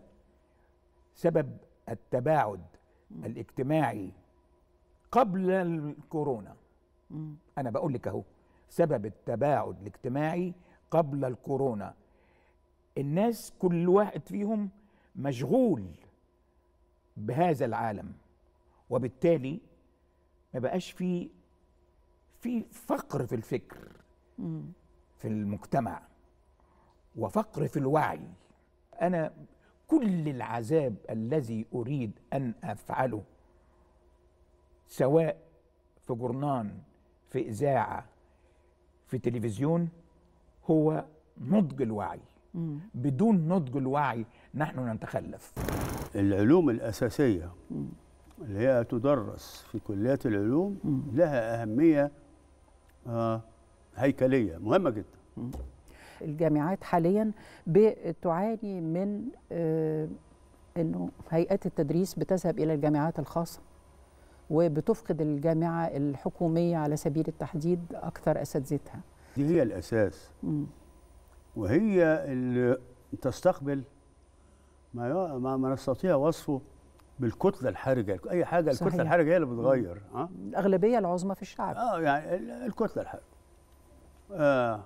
سبب التباعد مم. الاجتماعي قبل الكورونا مم. انا بقول لك اهو سبب التباعد الاجتماعي قبل الكورونا الناس كل واحد فيهم مشغول بهذا العالم وبالتالي ما بقاش في في فقر في الفكر في المجتمع وفقر في الوعي انا كل العذاب الذي اريد ان افعله سواء في جرنان في اذاعه في تلفزيون هو نضج الوعي بدون نضج الوعي نحن نتخلف العلوم الاساسيه اللي هي تدرس في كليات العلوم لها اهميه آه، هيكليه مهمه جدا الجامعات حاليا بتعاني من آه، انه هيئات التدريس بتذهب الى الجامعات الخاصه وبتفقد الجامعه الحكوميه على سبيل التحديد اكثر اساتذتها دي هي الاساس وهي اللي تستقبل ما ما نستطيع وصفه بالكتله الحرجه اي حاجه صحيح. الكتله الحرجه هي اللي بتغير ها الاغلبيه العظمى في الشعب اه يعني الكتله الحرجه آه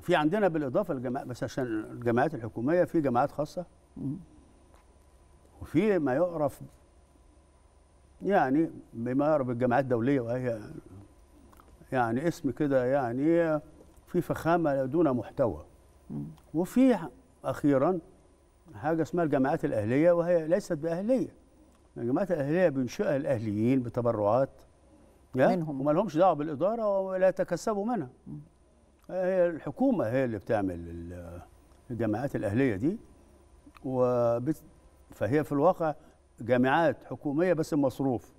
في عندنا بالاضافه للجماعات بس عشان الجماعات الحكوميه في جماعات خاصه وفي ما يعرف يعني بما يعرف الجماعات الدوليه وهي يعني اسم كده يعني في فخامه دون محتوى وفي اخيرا حاجه اسمها الجامعات الاهليه وهي ليست باهليه الجماعات الاهليه بينشئها الاهليين بتبرعات منهم وما لهمش دعوه بالاداره ولا يتكسبوا منها هي الحكومه هي اللي بتعمل الجامعات الاهليه دي وبت فهي في الواقع جامعات حكوميه بس مصروف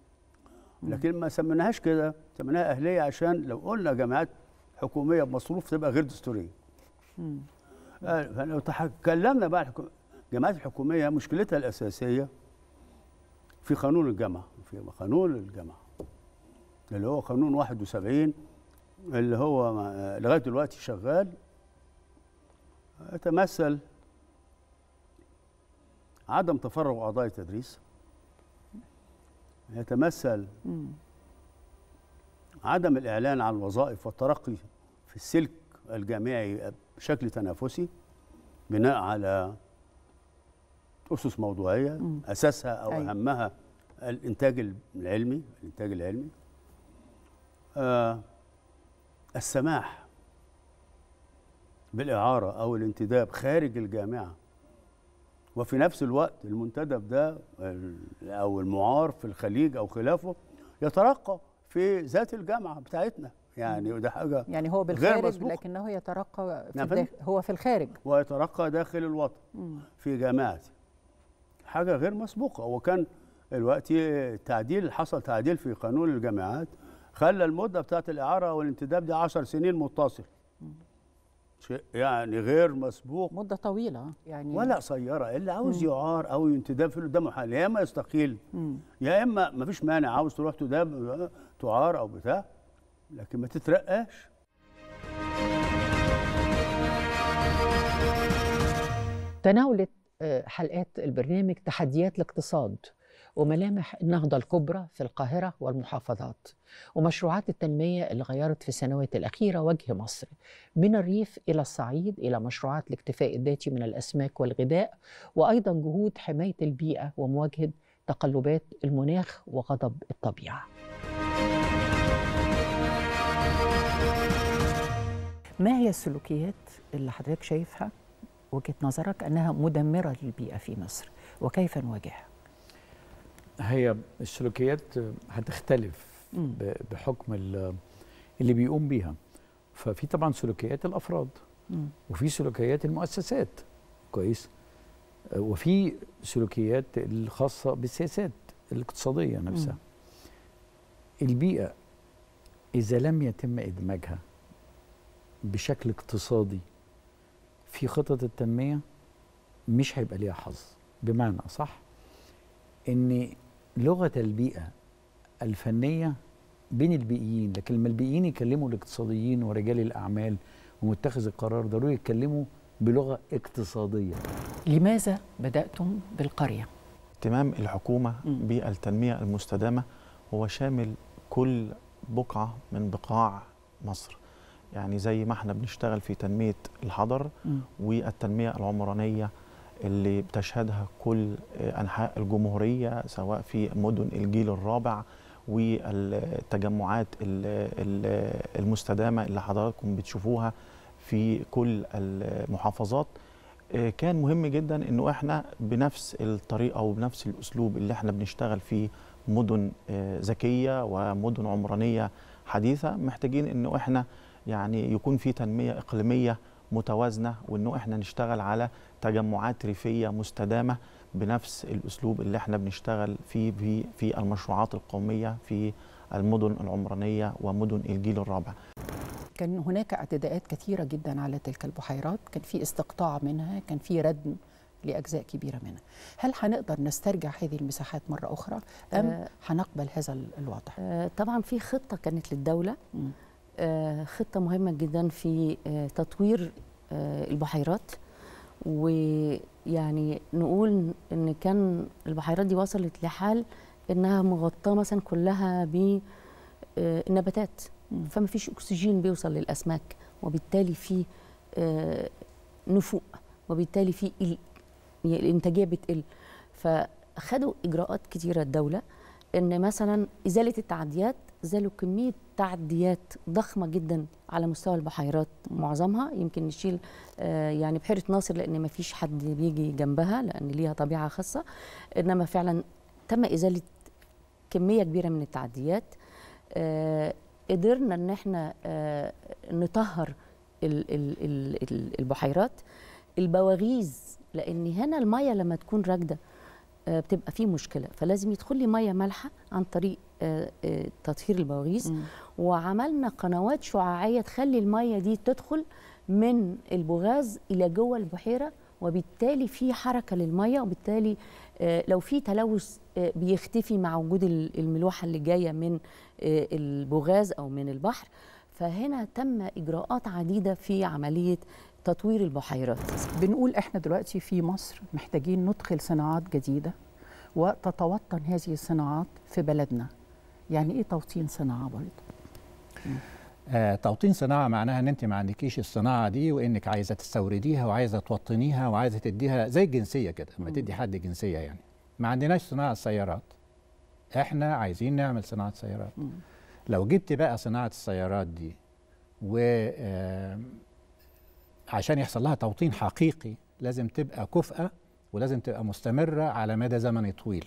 لكن ما سميناهاش كده سميناها اهليه عشان لو قلنا جامعات حكوميه بمصروف تبقى غير دستوريه آه، فلو تكلمنا بقى الحكومة. الجامعات الحكوميه مشكلتها الاساسيه في قانون الجامعه في قانون الجامعه اللي هو قانون 71 اللي هو لغايه دلوقتي شغال يتمثل عدم تفرغ اعضاء التدريس يتمثل عدم الاعلان عن الوظائف والترقي في السلك الجامعي بشكل تنافسي بناء على أسس موضوعية مم. أساسها أو أي. أيوة. أهمها الإنتاج العلمي الإنتاج العلمي آه السماح بالإعارة أو الانتداب خارج الجامعة وفي نفس الوقت المنتدب ده أو المعار في الخليج أو خلافه يترقى في ذات الجامعة بتاعتنا يعني وده حاجة يعني هو بالخارج لكنه يترقى في نعم هو في الخارج ويترقى داخل الوطن مم. في جامعتي حاجه غير مسبوقه وكان الوقت تعديل حصل تعديل في قانون الجامعات خلى المده بتاعت الاعاره والانتداب دي 10 سنين متصل شيء يعني غير مسبوق مده طويله يعني ولا قصيره اللي عاوز يعار او ينتداب في قدامه حل يا اما يستقيل يا اما ما فيش مانع عاوز تروح تداب تعار او بتاع لكن ما تترقاش تناولت آه، حلقات البرنامج تحديات الاقتصاد وملامح النهضة الكبرى في القاهرة والمحافظات ومشروعات التنمية اللي غيرت في السنوات الأخيرة وجه مصر من الريف إلى الصعيد إلى مشروعات الاكتفاء الذاتي من الأسماك والغذاء وأيضا جهود حماية البيئة ومواجهة تقلبات المناخ وغضب الطبيعة ما هي السلوكيات اللي حضرتك شايفها وجهه نظرك انها مدمره للبيئه في مصر وكيف نواجهها؟ هي السلوكيات هتختلف بحكم اللي بيقوم بيها ففي طبعا سلوكيات الافراد وفي سلوكيات المؤسسات كويس وفي سلوكيات الخاصه بالسياسات الاقتصاديه نفسها البيئه اذا لم يتم ادماجها بشكل اقتصادي في خطط التنميه مش هيبقى ليها حظ بمعنى صح ان لغه البيئه الفنيه بين البيئيين لكن لما البيئيين يكلموا الاقتصاديين ورجال الاعمال ومتخذ القرار ضروري يتكلموا بلغه اقتصاديه لماذا بداتم بالقريه اهتمام الحكومه بالتنميه المستدامه هو شامل كل بقعه من بقاع مصر يعني زي ما احنا بنشتغل في تنميه الحضر والتنميه العمرانيه اللي بتشهدها كل انحاء الجمهوريه سواء في مدن الجيل الرابع والتجمعات المستدامه اللي حضراتكم بتشوفوها في كل المحافظات آه، كان مهم جدا انه احنا بنفس الطريقه وبنفس الاسلوب اللي احنا بنشتغل في مدن آه، ذكيه ومدن عمرانيه حديثه محتاجين انه احنا يعني يكون في تنميه اقليميه متوازنه وانه احنا نشتغل على تجمعات ريفيه مستدامه بنفس الاسلوب اللي احنا بنشتغل فيه في في المشروعات القوميه في المدن العمرانيه ومدن الجيل الرابع. كان هناك اعتداءات كثيره جدا على تلك البحيرات، كان في استقطاع منها، كان في ردم لاجزاء كبيره منها. هل هنقدر نسترجع هذه المساحات مره اخرى ام هنقبل آه. هذا الوضع؟ آه، طبعا في خطه كانت للدوله م. آه، خطه مهمه جدا في آه، تطوير آه، البحيرات ويعني نقول ان كان البحيرات دي وصلت لحال انها مغطاه مثلا كلها بالنباتات فما فيش اكسجين بيوصل للاسماك وبالتالي في نفوق وبالتالي في يعني الانتاجيه بتقل فخدوا اجراءات كتيره الدوله ان مثلا ازاله التعديات زالوا كميه تعديات ضخمه جدا على مستوى البحيرات معظمها يمكن نشيل آه، يعني بحيره ناصر لان ما فيش حد بيجي جنبها لان ليها طبيعه خاصه انما فعلا تم ازاله كميه كبيره من التعديات آه، قدرنا ان احنا آه، نطهر البحيرات البواغيز لان هنا المايه لما تكون راكده آه، بتبقى فيه مشكله فلازم يدخل لي ميه مالحه عن طريق آه، آه، تطهير البواغيث وعملنا قنوات شعاعيه تخلي الميه دي تدخل من البغاز الى جوه البحيره وبالتالي في حركه للميه وبالتالي لو في تلوث بيختفي مع وجود الملوحه اللي جايه من البغاز او من البحر فهنا تم اجراءات عديده في عمليه تطوير البحيرات بنقول احنا دلوقتي في مصر محتاجين ندخل صناعات جديده وتتوطن هذه الصناعات في بلدنا يعني ايه توطين صناعه برضه آه، توطين صناعه معناها ان انت ما عندكيش الصناعه دي وانك عايزه تستورديها وعايزه توطنيها وعايزه تديها زي الجنسيه كده ما تدي حد جنسيه يعني ما عندناش صناعه سيارات احنا عايزين نعمل صناعه سيارات لو جبت بقى صناعه السيارات دي و آه عشان يحصل لها توطين حقيقي لازم تبقى كفأة ولازم تبقى مستمرة على مدى زمن طويل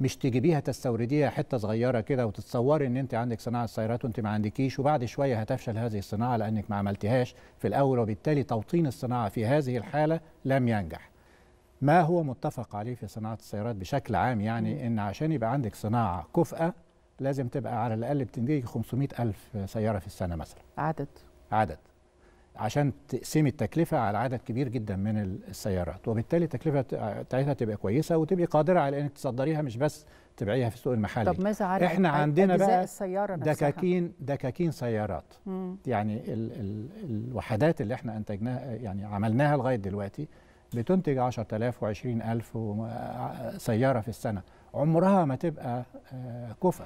مش تجيبيها تستورديها حته صغيره كده وتتصوري ان انت عندك صناعه سيارات وانت ما عندكيش وبعد شويه هتفشل هذه الصناعه لانك ما عملتهاش في الاول وبالتالي توطين الصناعه في هذه الحاله لم ينجح. ما هو متفق عليه في صناعه السيارات بشكل عام يعني ان عشان يبقى عندك صناعه كفأه لازم تبقى على الاقل بتنتج 500 الف سياره في السنه مثلا. عدد عدد عشان تقسمي التكلفه على عدد كبير جدا من السيارات وبالتالي التكلفه بتاعتها تبقى كويسه وتبقي قادره على انك تصدريها مش بس تبيعيها في السوق المحلي طب ماذا عن احنا عندنا بقى السيارة نفسها. دكاكين دكاكين سيارات مم. يعني ال ال الوحدات اللي احنا انتجناها يعني عملناها لغايه دلوقتي بتنتج 10000 و20000 سياره في السنه عمرها ما تبقى آه، كفأ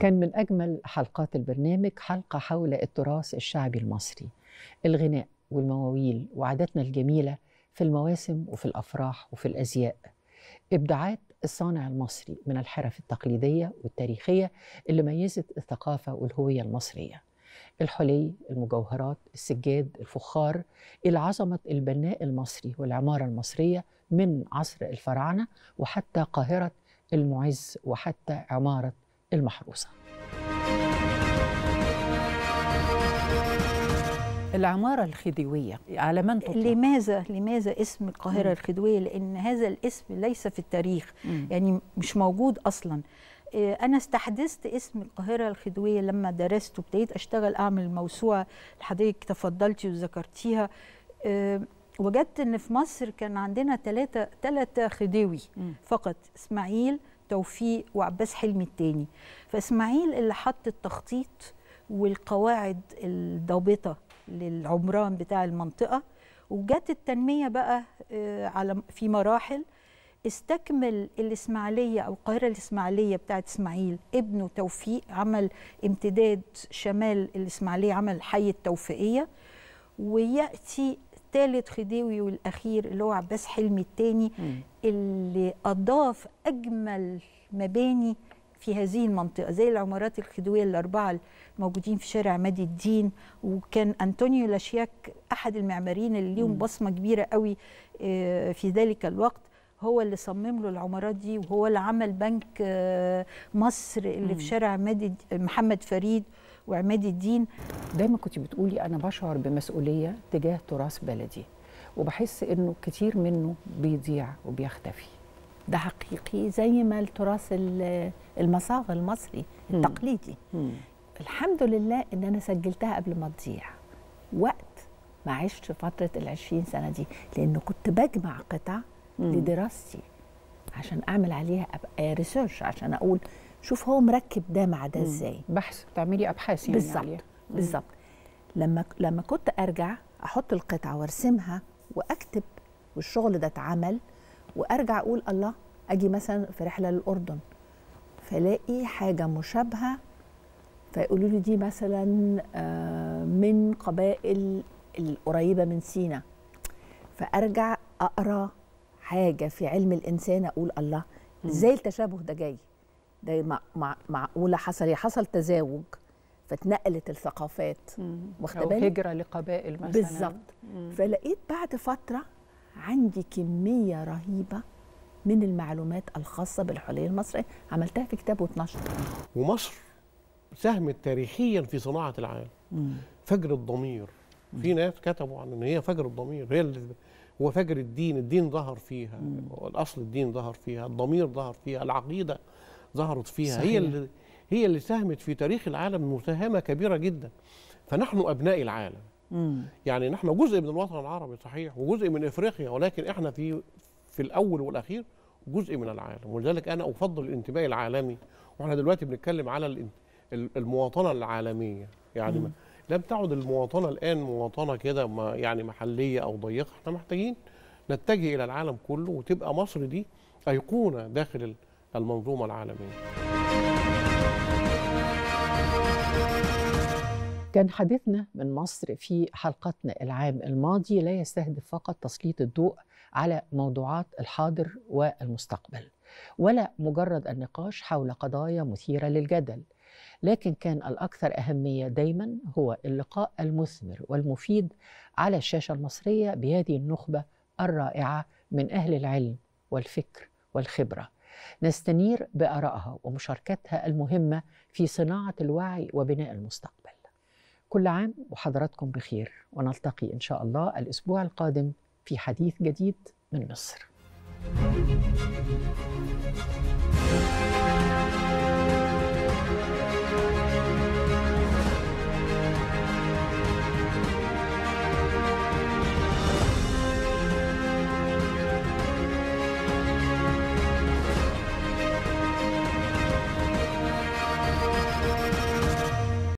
كان من أجمل حلقات البرنامج حلقة حول التراث الشعبي المصري الغناء والمواويل وعاداتنا الجميلة في المواسم وفي الأفراح وفي الأزياء إبداعات الصانع المصري من الحرف التقليدية والتاريخية اللي ميزت الثقافة والهوية المصرية الحلي المجوهرات السجاد الفخار إلى عظمة البناء المصري والعمارة المصرية من عصر الفراعنة وحتى قاهرة المعز وحتى عمارة المحروسه العمارة الخديوية على من تطلق؟ لماذا لماذا اسم القاهرة مم. الخديوية؟ لأن هذا الاسم ليس في التاريخ مم. يعني مش موجود أصلا آه، أنا استحدثت اسم القاهرة الخديوية لما درست وابتديت أشتغل أعمل موسوعة حضرتك تفضلتي وذكرتيها آه، وجدت إن في مصر كان عندنا ثلاثة ثلاثة خديوي فقط إسماعيل توفيق وعباس حلمي التاني فاسماعيل اللي حط التخطيط والقواعد الضابطه للعمران بتاع المنطقه وجت التنميه بقى آه، على في مراحل استكمل الإسماعيلية أو القاهرة الإسماعيلية بتاعت إسماعيل ابنه توفيق عمل امتداد شمال الإسماعيلية عمل حي التوفيقية ويأتي ثالث خديوي والاخير اللي هو عباس حلمي الثاني اللي اضاف اجمل مباني في هذه المنطقه زي العمارات الخديويه الاربعه الموجودين في شارع مادي الدين وكان انطونيو لاشياك احد المعماريين اللي ليهم بصمه كبيره قوي آه، في ذلك الوقت هو اللي صمم له العمارات دي وهو اللي عمل بنك آه، مصر اللي في شارع محمد فريد وعماد الدين دايما كنت بتقولي انا بشعر بمسؤوليه تجاه تراث بلدي وبحس انه كتير منه بيضيع وبيختفي ده حقيقي زي ما التراث المصاغ المصري التقليدي مم. الحمد لله ان انا سجلتها قبل ما تضيع وقت ما عشت فتره 20 سنه دي لانه كنت بجمع قطع لدراستي عشان اعمل عليها ريسيرش عشان اقول شوف هو مركب ده مع ده ازاي بحث بتعملي ابحاث يعني بالظبط بالظبط لما لما كنت ارجع احط القطعه وارسمها واكتب والشغل ده اتعمل وارجع اقول الله اجي مثلا في رحله للاردن فلاقي حاجه مشابهه فيقولوا لي دي مثلا آه، من قبائل القريبه من سينا فارجع اقرا حاجه في علم الانسان اقول الله ازاي التشابه ده جاي ده مع معقوله حصل حصل تزاوج فاتنقلت الثقافات واخده هجره لقبائل مثلا بالظبط فلقيت بعد فتره عندي كميه رهيبه من المعلومات الخاصه بالحلي المصري عملتها في كتاب واتنشر ومصر ساهمت تاريخيا في صناعه العالم فجر الضمير في ناس كتبوا عن ان هي فجر الضمير هي اللي هو فجر الدين الدين ظهر فيها الاصل الدين ظهر فيها الضمير ظهر فيها العقيده ظهرت فيها صحيح. هي اللي هي اللي ساهمت في تاريخ العالم مساهمه كبيره جدا فنحن ابناء العالم مم. يعني نحن جزء من الوطن العربي صحيح وجزء من افريقيا ولكن احنا في في الاول والاخير جزء من العالم ولذلك انا افضل الانتماء العالمي واحنا دلوقتي بنتكلم على المواطنه العالميه يعني مم. لم تعد المواطنه الان مواطنه كده يعني محليه او ضيقه احنا محتاجين نتجه الى العالم كله وتبقى مصر دي ايقونه داخل المنظومة العالمية كان حديثنا من مصر في حلقتنا العام الماضي لا يستهدف فقط تسليط الضوء على موضوعات الحاضر والمستقبل ولا مجرد النقاش حول قضايا مثيره للجدل لكن كان الاكثر اهميه دايما هو اللقاء المثمر والمفيد على الشاشه المصريه بهذه النخبه الرائعه من اهل العلم والفكر والخبره نستنير بآرائها ومشاركتها المهمة في صناعة الوعي وبناء المستقبل كل عام وحضراتكم بخير ونلتقي إن شاء الله الأسبوع القادم في حديث جديد من مصر thank you